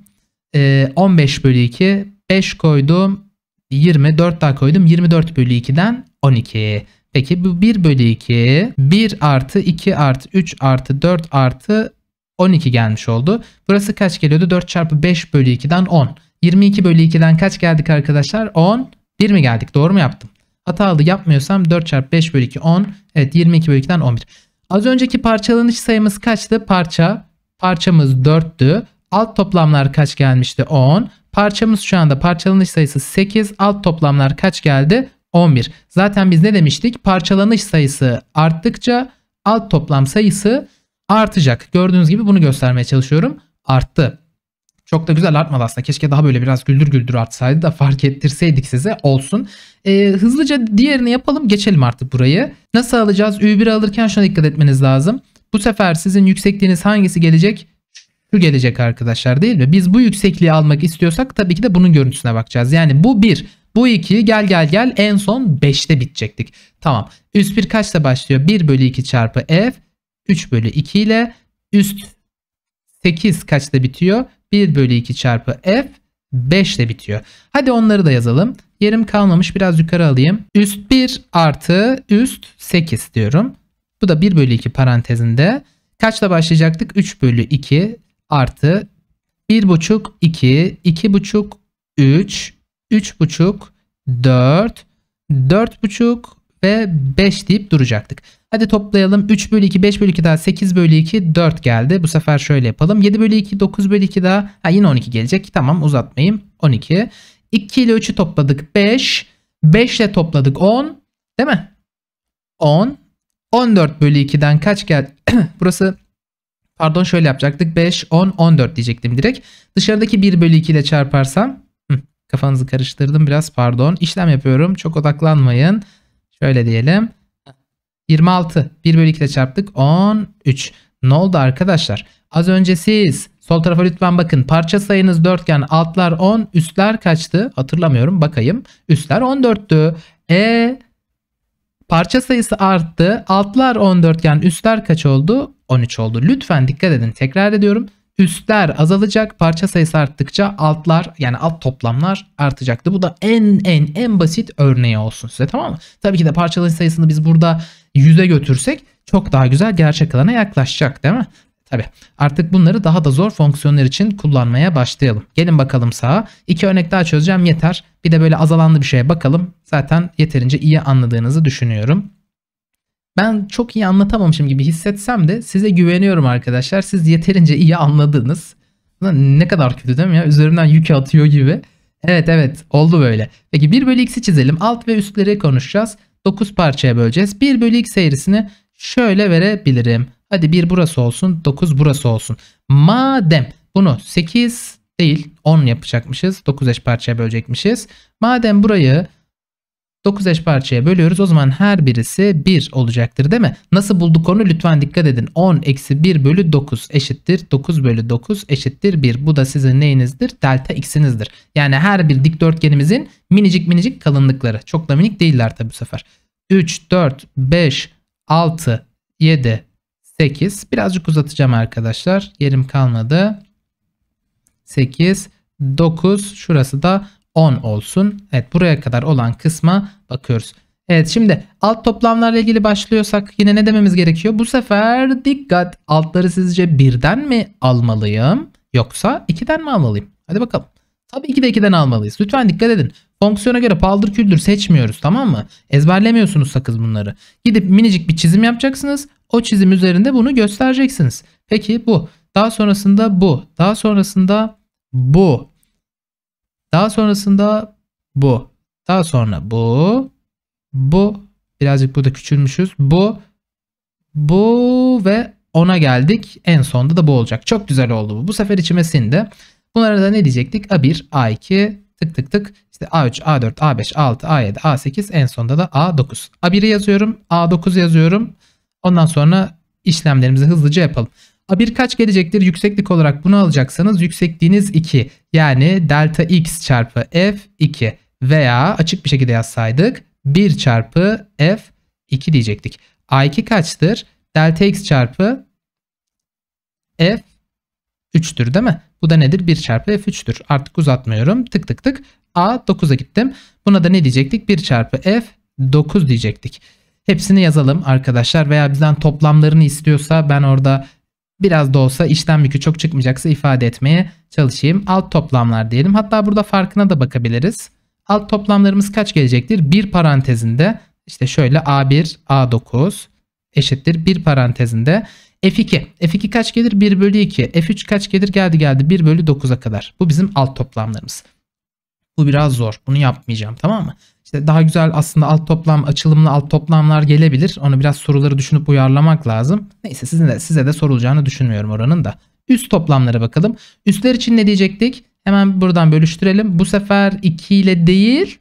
15 e, bölü 2, 5 koydum 20, 4 daha koydum 24 bölü 2'den 12. Peki bu 1 bölü 2, 1 artı 2 artı 3 artı 4 artı 12 gelmiş oldu. Burası kaç geliyordu? 4 çarpı 5 bölü 2'den 10. 22 bölü 2'den kaç geldik arkadaşlar? 10. 1 mi geldik? Doğru mu yaptım? Hatalı yapmıyorsam 4 çarpı 5 bölü 2 10. Evet 22 bölü 2'den 11. Az önceki parçalanış sayımız kaçtı? Parça. Parçamız 4'tü. Alt toplamlar kaç gelmişti? 10. Parçamız şu anda parçalanış sayısı 8. Alt toplamlar kaç geldi? 11. Zaten biz ne demiştik? Parçalanış sayısı arttıkça alt toplam sayısı artacak. Gördüğünüz gibi bunu göstermeye çalışıyorum. Arttı. Çok da güzel artmadı aslında. Keşke daha böyle biraz güldür güldür artsaydı da fark ettirseydik size olsun. Ee, hızlıca diğerini yapalım geçelim artık burayı. Nasıl alacağız? Ü1'i alırken şuna dikkat etmeniz lazım. Bu sefer sizin yüksekliğiniz hangisi gelecek? Şu gelecek arkadaşlar değil mi? Biz bu yüksekliği almak istiyorsak tabii ki de bunun görüntüsüne bakacağız. Yani bu 1. Bu 2 gel gel gel en son 5'te bitecektik. Tamam. Üst 1 kaçta başlıyor? 1 bölü 2 çarpı f. 3 bölü 2 ile üst 8 kaçta bitiyor? 1 bölü 2 çarpı f 5 ile bitiyor. Hadi onları da yazalım. Yerim kalmamış biraz yukarı alayım. Üst 1 artı üst 8 diyorum. Bu da 1 bölü 2 parantezinde. Kaçla başlayacaktık? 3 bölü 2 artı 1 buçuk 2, 2 buçuk 3, 3 buçuk 4, 4 buçuk ve 5 deyip duracaktık. Hadi toplayalım. 3 bölü 2, 5 bölü 2 daha 8 bölü 2, 4 geldi. Bu sefer şöyle yapalım. 7 bölü 2, 9 bölü 2 daha. Ha yine 12 gelecek. Tamam uzatmayayım. 12. 2 ile 3'ü topladık 5. 5 ile topladık 10. Değil mi? 10. 14 bölü 2'den kaç geldi? Burası pardon şöyle yapacaktık. 5, 10, 14 diyecektim direkt. Dışarıdaki 1 bölü 2 ile çarparsam. Hı, kafanızı karıştırdım biraz pardon. İşlem yapıyorum. Çok odaklanmayın. Şöyle diyelim. 26. 1 bölü 2 ile çarptık. 13. Ne oldu arkadaşlar? Az önce siz sol tarafa lütfen bakın. Parça sayınız 4 dörtgen altlar 10 üstler kaçtı? Hatırlamıyorum bakayım. Üstler 14'tü. E parça sayısı arttı. Altlar 14 14'gen üstler kaç oldu? 13 oldu. Lütfen dikkat edin. Tekrar ediyorum. Üstler azalacak. Parça sayısı arttıkça altlar yani alt toplamlar artacaktı. Bu da en en en basit örneği olsun size tamam mı? Tabii ki de parçalı sayısını biz burada yüze götürsek çok daha güzel gerçek alana yaklaşacak değil mi? Tabi artık bunları daha da zor fonksiyonlar için kullanmaya başlayalım. Gelin bakalım sağa. İki örnek daha çözeceğim yeter. Bir de böyle azalanlı bir şeye bakalım. Zaten yeterince iyi anladığınızı düşünüyorum. Ben çok iyi anlatamamışım gibi hissetsem de size güveniyorum arkadaşlar. Siz yeterince iyi anladınız. Ne kadar kötü değil mi ya? Üzerinden yük atıyor gibi. Evet evet oldu böyle. Peki 1 bölü x'i çizelim. Alt ve üstleri konuşacağız. 9 parçaya böleceğiz. 1 bölü x eğrisini şöyle verebilirim. Hadi 1 burası olsun 9 burası olsun. Madem bunu 8 değil 10 yapacakmışız. 9 eş parçaya bölecekmişiz. Madem burayı 9 eş parçaya bölüyoruz. O zaman her birisi 1 olacaktır değil mi? Nasıl bulduk onu lütfen dikkat edin. 10 eksi 1 bölü 9 eşittir. 9 bölü 9 eşittir 1. Bu da sizin neyinizdir? Delta x'inizdir. Yani her bir dikdörtgenimizin minicik minicik kalınlıkları. Çok da minik değiller tabi bu sefer. 3, 4, 5, 6, 7, 8. Birazcık uzatacağım arkadaşlar. Yerim kalmadı. 8, 9. Şurası da 10 olsun. Evet buraya kadar olan kısma bakıyoruz. Evet şimdi alt toplamlarla ilgili başlıyorsak yine ne dememiz gerekiyor? Bu sefer dikkat altları sizce birden mi almalıyım yoksa ikiden mi almalıyım? Hadi bakalım. Tabii ki de ikiden almalıyız. Lütfen dikkat edin. Fonksiyona göre paldır küldür seçmiyoruz tamam mı? Ezberlemiyorsunuz sakız bunları. Gidip minicik bir çizim yapacaksınız. O çizim üzerinde bunu göstereceksiniz. Peki bu. Daha sonrasında bu. Daha sonrasında bu. Daha sonrasında bu. Daha sonra bu. Bu. Birazcık burada küçülmüşüz. Bu. Bu ve ona geldik. En sonda da bu olacak. Çok güzel oldu bu. Bu sefer içime sindi. Bunlara da ne diyecektik? A1, A2, tık tık tık işte A3, A4, A5, A6, A7, A8 en sonunda da A9. A1'i yazıyorum, A9 yazıyorum. Ondan sonra işlemlerimizi hızlıca yapalım. A1 kaç gelecektir? Yükseklik olarak bunu alacaksanız yüksekliğiniz 2. Yani delta x çarpı f 2 veya açık bir şekilde yazsaydık 1 çarpı f 2 diyecektik. A2 kaçtır? Delta x çarpı f 3'tür değil mi? Bu da nedir? 1 çarpı f3'tür. Artık uzatmıyorum. Tık tık tık. A 9'a gittim. Buna da ne diyecektik? 1 çarpı f 9 diyecektik. Hepsini yazalım arkadaşlar veya bizden toplamlarını istiyorsa ben orada biraz da olsa işlem yükü çok çıkmayacaksa ifade etmeye çalışayım. Alt toplamlar diyelim. Hatta burada farkına da bakabiliriz. Alt toplamlarımız kaç gelecektir? 1 parantezinde işte şöyle A1, A9 eşittir 1 parantezinde F2. F2 kaç gelir? 1 bölü 2. F3 kaç gelir? Geldi geldi. 1 bölü 9'a kadar. Bu bizim alt toplamlarımız. Bu biraz zor. Bunu yapmayacağım tamam mı? İşte daha güzel aslında alt toplam, açılımlı alt toplamlar gelebilir. Onu biraz soruları düşünüp uyarlamak lazım. Neyse sizin de, size de sorulacağını düşünmüyorum oranın da. Üst toplamlara bakalım. Üstler için ne diyecektik? Hemen buradan bölüştürelim. Bu sefer 2 ile değil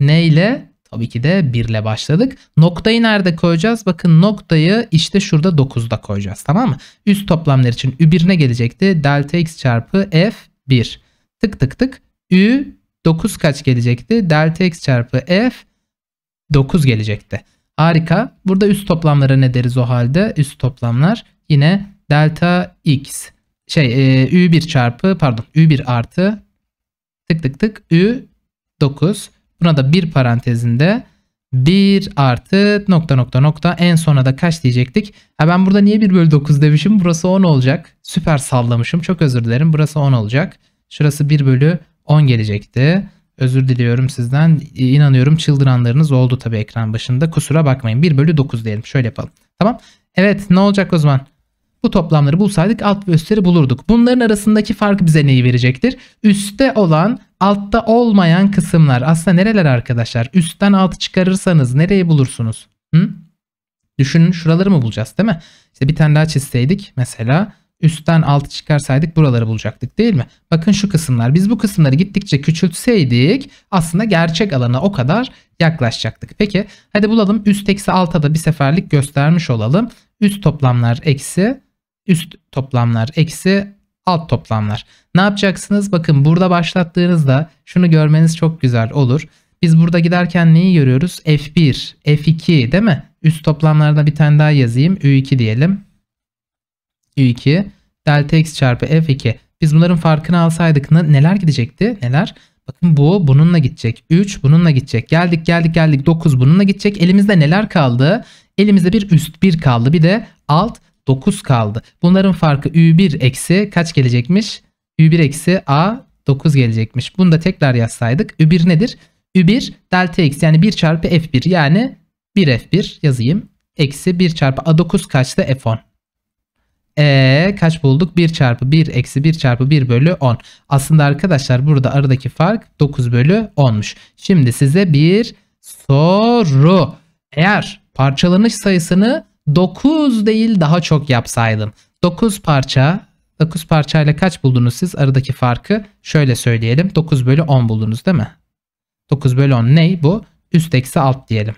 ne ile? Tabii ki de 1 ile başladık. Noktayı nerede koyacağız? Bakın noktayı işte şurada 9'da koyacağız tamam mı? Üst toplamlar için Ü1'ine gelecekti. Delta x çarpı F1. Tık tık tık. Ü 9 kaç gelecekti? Delta x çarpı F 9 gelecekti. Harika. Burada üst toplamlara ne deriz o halde? Üst toplamlar yine delta x şey e, Ü1 çarpı pardon Ü1 artı tık tık tık Ü 9 Buna da bir parantezinde 1 artı nokta nokta nokta en sona da kaç diyecektik. Ha ben burada niye 1 bölü 9 demişim burası 10 olacak. Süper sallamışım çok özür dilerim burası 10 olacak. Şurası 1 bölü 10 gelecekti. Özür diliyorum sizden. İnanıyorum çıldıranlarınız oldu tabii ekran başında. Kusura bakmayın. 1 bölü 9 diyelim. Şöyle yapalım. Tamam. Evet ne olacak o zaman? Bu toplamları bulsaydık alt ve üstleri bulurduk. Bunların arasındaki fark bize neyi verecektir? Üste olan altta olmayan kısımlar. Aslında nereler arkadaşlar? Üstten altı çıkarırsanız nereyi bulursunuz? Hı? Düşünün şuraları mı bulacağız değil mi? İşte bir tane daha çizseydik mesela üstten altı çıkarsaydık buraları bulacaktık değil mi? Bakın şu kısımlar. Biz bu kısımları gittikçe küçültseydik aslında gerçek alana o kadar yaklaşacaktık. Peki hadi bulalım. Üst eksi alta da bir seferlik göstermiş olalım. Üst toplamlar eksi üst toplamlar eksi alt toplamlar. Ne yapacaksınız? Bakın burada başlattığınızda şunu görmeniz çok güzel olur. Biz burada giderken neyi görüyoruz? F1, F2 değil mi? Üst toplamlarda bir tane daha yazayım. Ü2 diyelim. Ü2 delta x çarpı F2. Biz bunların farkını alsaydık neler gidecekti? Neler? Bakın bu bununla gidecek. 3 bununla gidecek. Geldik geldik geldik 9 bununla gidecek. Elimizde neler kaldı? Elimizde bir üst 1 kaldı. Bir de alt 9 kaldı. Bunların farkı Ü1 eksi kaç gelecekmiş? Ü1 eksi A 9 gelecekmiş. Bunu da tekrar yazsaydık. Ü1 nedir? Ü1 delta x yani 1 çarpı F1 yani 1F1 yazayım. Eksi 1 çarpı A9 kaçtı? F10. E kaç bulduk? 1 çarpı 1 eksi 1 çarpı 1 bölü 10. Aslında arkadaşlar burada aradaki fark 9 bölü 10'muş. Şimdi size bir soru. Eğer parçalanış sayısını 9 değil daha çok yapsaydım. 9 parça 9 parçayla kaç buldunuz siz? Aradaki farkı şöyle söyleyelim. 9 bölü 10 buldunuz değil mi? 9 bölü 10 ney bu? Üst eksi alt diyelim.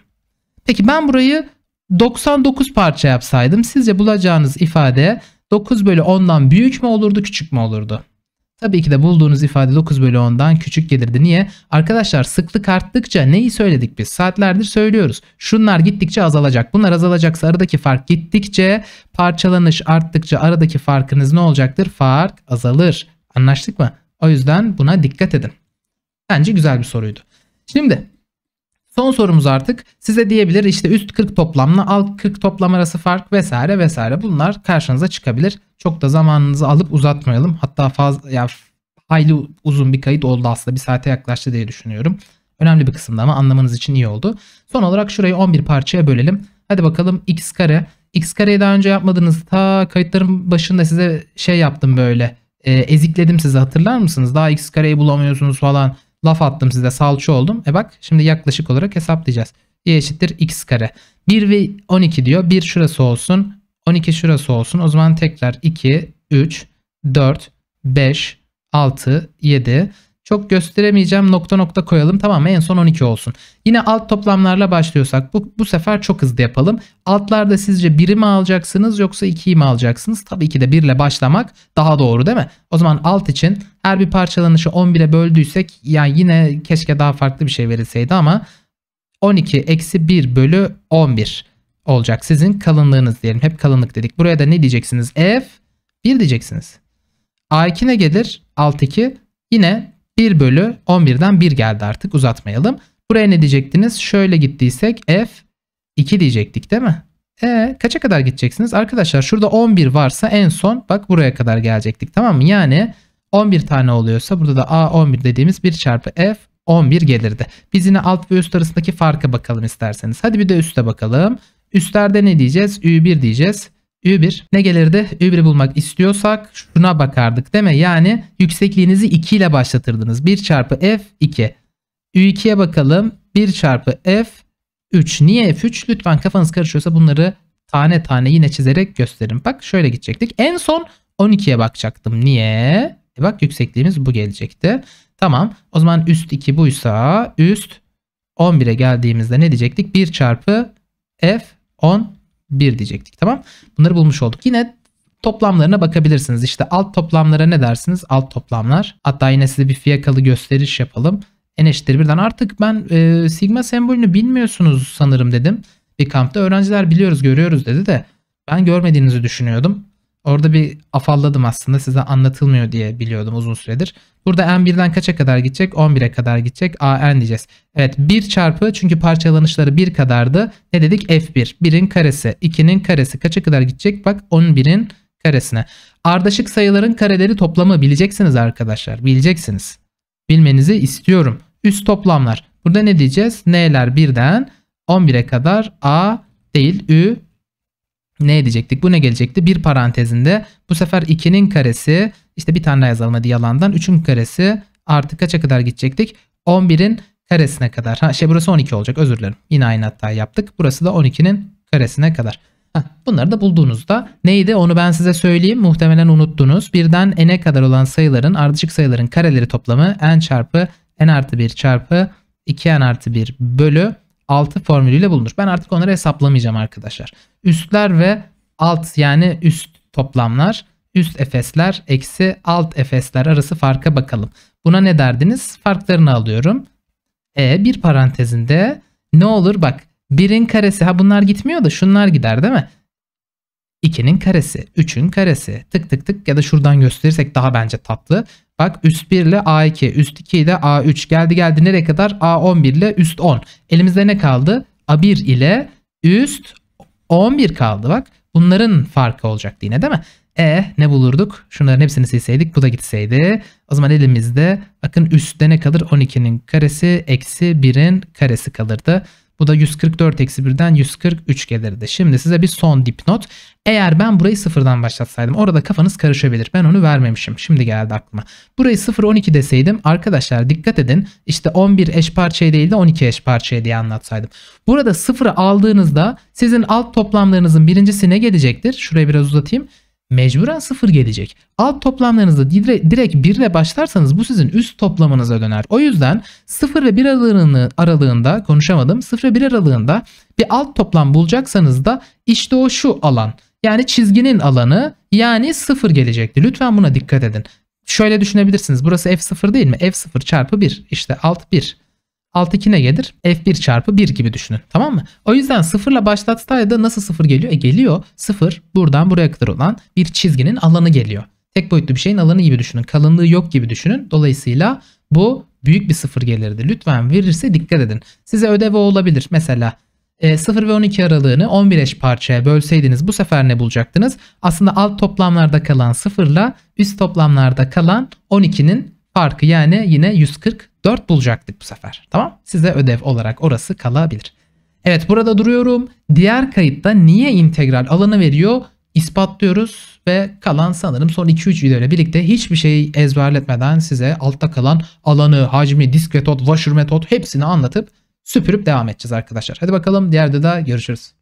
Peki ben burayı 99 parça yapsaydım sizce bulacağınız ifade 9 bölü 10'dan büyük mü olurdu küçük mü olurdu? Tabii ki de bulduğunuz ifade 9 bölü 10'dan küçük gelirdi. Niye? Arkadaşlar sıklık arttıkça neyi söyledik biz? Saatlerdir söylüyoruz. Şunlar gittikçe azalacak. Bunlar azalacaksa aradaki fark gittikçe parçalanış arttıkça aradaki farkınız ne olacaktır? Fark azalır. Anlaştık mı? O yüzden buna dikkat edin. Bence güzel bir soruydu. Şimdi Son sorumuz artık size diyebilir işte üst 40 toplamla alt 40 toplam arası fark vesaire vesaire bunlar karşınıza çıkabilir. Çok da zamanınızı alıp uzatmayalım. Hatta fazla ya hayli uzun bir kayıt oldu aslında bir saate yaklaştı diye düşünüyorum. Önemli bir kısımda ama anlamanız için iyi oldu. Son olarak şurayı 11 parçaya bölelim. Hadi bakalım x kare. x kareyi daha önce yapmadınız. Ta kayıtların başında size şey yaptım böyle. E, ezikledim sizi hatırlar mısınız? Daha x kareyi bulamıyorsunuz falan. Laf attım size salça oldum. E bak şimdi yaklaşık olarak hesaplayacağız. Y eşittir x kare. 1 ve 12 diyor. 1 şurası olsun. 12 şurası olsun. O zaman tekrar 2, 3, 4, 5, 6, 7, çok gösteremeyeceğim nokta nokta koyalım. Tamam en son 12 olsun. Yine alt toplamlarla başlıyorsak bu, bu sefer çok hızlı yapalım. Altlarda sizce 1'i mi alacaksınız yoksa 2'yi mi alacaksınız? Tabii ki de 1 ile başlamak daha doğru değil mi? O zaman alt için her bir parçalanışı 11'e böldüysek yani yine keşke daha farklı bir şey verilseydi ama 12 eksi 1 bölü 11 olacak sizin kalınlığınız diyelim. Hep kalınlık dedik. Buraya da ne diyeceksiniz? F 1 diyeceksiniz. A2 ne gelir? Alt 2. Yine 1 bölü 11'den 1 geldi artık uzatmayalım. Buraya ne diyecektiniz? Şöyle gittiysek f 2 diyecektik değil mi? E kaça kadar gideceksiniz? Arkadaşlar şurada 11 varsa en son bak buraya kadar gelecektik tamam mı? Yani 11 tane oluyorsa burada da a 11 dediğimiz 1 çarpı f 11 gelirdi. Biz yine alt ve üst arasındaki farka bakalım isterseniz. Hadi bir de üste bakalım. Üstlerde ne diyeceğiz? Ü1 diyeceğiz. Ü1 ne gelirdi? Ü1'i bulmak istiyorsak şuna bakardık değil mi? Yani yüksekliğinizi 2 ile başlatırdınız. 1 çarpı f 2. Ü2'ye bakalım. 1 çarpı f 3. Niye f3? Lütfen kafanız karışıyorsa bunları tane tane yine çizerek gösterin. Bak şöyle gidecektik. En son 12'ye bakacaktım. Niye? E bak yüksekliğimiz bu gelecekti. Tamam. O zaman üst 2 buysa üst 11'e geldiğimizde ne diyecektik? 1 çarpı f 10 1 diyecektik tamam. Bunları bulmuş olduk. Yine toplamlarına bakabilirsiniz. İşte alt toplamlara ne dersiniz? Alt toplamlar. Hatta yine size bir fiyakalı gösteriş yapalım. En eşittir birden. Artık ben e, sigma sembolünü bilmiyorsunuz sanırım dedim. Bir kampta öğrenciler biliyoruz görüyoruz dedi de ben görmediğinizi düşünüyordum. Orada bir afalladım aslında size anlatılmıyor diye biliyordum uzun süredir. Burada n1'den kaça kadar gidecek? 11'e kadar gidecek. a n diyeceğiz. Evet 1 çarpı çünkü parçalanışları 1 kadardı. Ne dedik? f1. 1'in karesi. 2'nin karesi. Kaça kadar gidecek? Bak 11'in karesine. Ardışık sayıların kareleri toplamı bileceksiniz arkadaşlar. Bileceksiniz. Bilmenizi istiyorum. Üst toplamlar. Burada ne diyeceğiz? N'ler 1'den 11'e kadar a değil ü ne edecektik? Bu ne gelecekti? Bir parantezinde bu sefer 2'nin karesi işte bir tane yazalım hadi yalandan. 3'ün karesi artı kaça kadar gidecektik? 11'in karesine kadar. Ha şey burası 12 olacak özür dilerim. Yine aynı hatta yaptık. Burası da 12'nin karesine kadar. Heh, bunları da bulduğunuzda neydi onu ben size söyleyeyim muhtemelen unuttunuz. Birden n'e kadar olan sayıların ardışık sayıların kareleri toplamı n çarpı n artı 1 çarpı 2n artı 1 bölü altı formülüyle bulunur. Ben artık onları hesaplamayacağım arkadaşlar. Üstler ve alt yani üst toplamlar üst efesler eksi alt efesler arası farka bakalım. Buna ne derdiniz? Farklarını alıyorum. E bir parantezinde ne olur bak 1'in karesi ha bunlar gitmiyor da şunlar gider değil mi? 2'nin karesi, 3'ün karesi tık tık tık ya da şuradan gösterirsek daha bence tatlı. Bak üst 1 ile A2, üst 2 ile A3 geldi geldi nereye kadar? A11 ile üst 10. Elimizde ne kaldı? A1 ile üst 11 kaldı bak. Bunların farkı olacak yine değil mi? E ne bulurduk? Şunların hepsini silseydik bu da gitseydi. O zaman elimizde bakın üstte ne kalır? 12'nin karesi eksi 1'in karesi kalırdı. Bu da 144 eksi 1'den 143 gelirdi. Şimdi size bir son dipnot. Eğer ben burayı sıfırdan başlatsaydım orada kafanız karışabilir. Ben onu vermemişim. Şimdi geldi aklıma. Burayı 0 12 deseydim arkadaşlar dikkat edin. İşte 11 eş parçaya değil de 12 eş parçaya diye anlatsaydım. Burada 0'ı aldığınızda sizin alt toplamlarınızın birincisi ne gelecektir? Şuraya biraz uzatayım mecburen sıfır gelecek. Alt toplamlarınızda direkt 1 ile başlarsanız bu sizin üst toplamınıza döner. O yüzden 0 ve 1 aralığını, aralığında konuşamadım. 0 ve 1 aralığında bir alt toplam bulacaksanız da işte o şu alan. Yani çizginin alanı yani 0 gelecekti. Lütfen buna dikkat edin. Şöyle düşünebilirsiniz. Burası f0 değil mi? f0 çarpı 1. İşte alt 1. Alt 2 ne gelir? F1 çarpı 1 gibi düşünün. Tamam mı? O yüzden sıfırla başlatsaydı nasıl sıfır geliyor? E geliyor. Sıfır buradan buraya kadar olan bir çizginin alanı geliyor. Tek boyutlu bir şeyin alanı gibi düşünün. Kalınlığı yok gibi düşünün. Dolayısıyla bu büyük bir sıfır gelirdi. Lütfen verirse dikkat edin. Size ödev olabilir. Mesela 0 e, ve 12 aralığını 11 eş parçaya bölseydiniz bu sefer ne bulacaktınız? Aslında alt toplamlarda kalan 0 ile üst toplamlarda kalan 12'nin farkı yani yine 144 bulacaktık bu sefer. Tamam size ödev olarak orası kalabilir. Evet burada duruyorum. Diğer kayıtta niye integral alanı veriyor ispatlıyoruz ve kalan sanırım son 2-3 video ile birlikte hiçbir şey ezberletmeden size altta kalan alanı, hacmi, disk metot, washer metot hepsini anlatıp süpürüp devam edeceğiz arkadaşlar. Hadi bakalım diğerde de görüşürüz.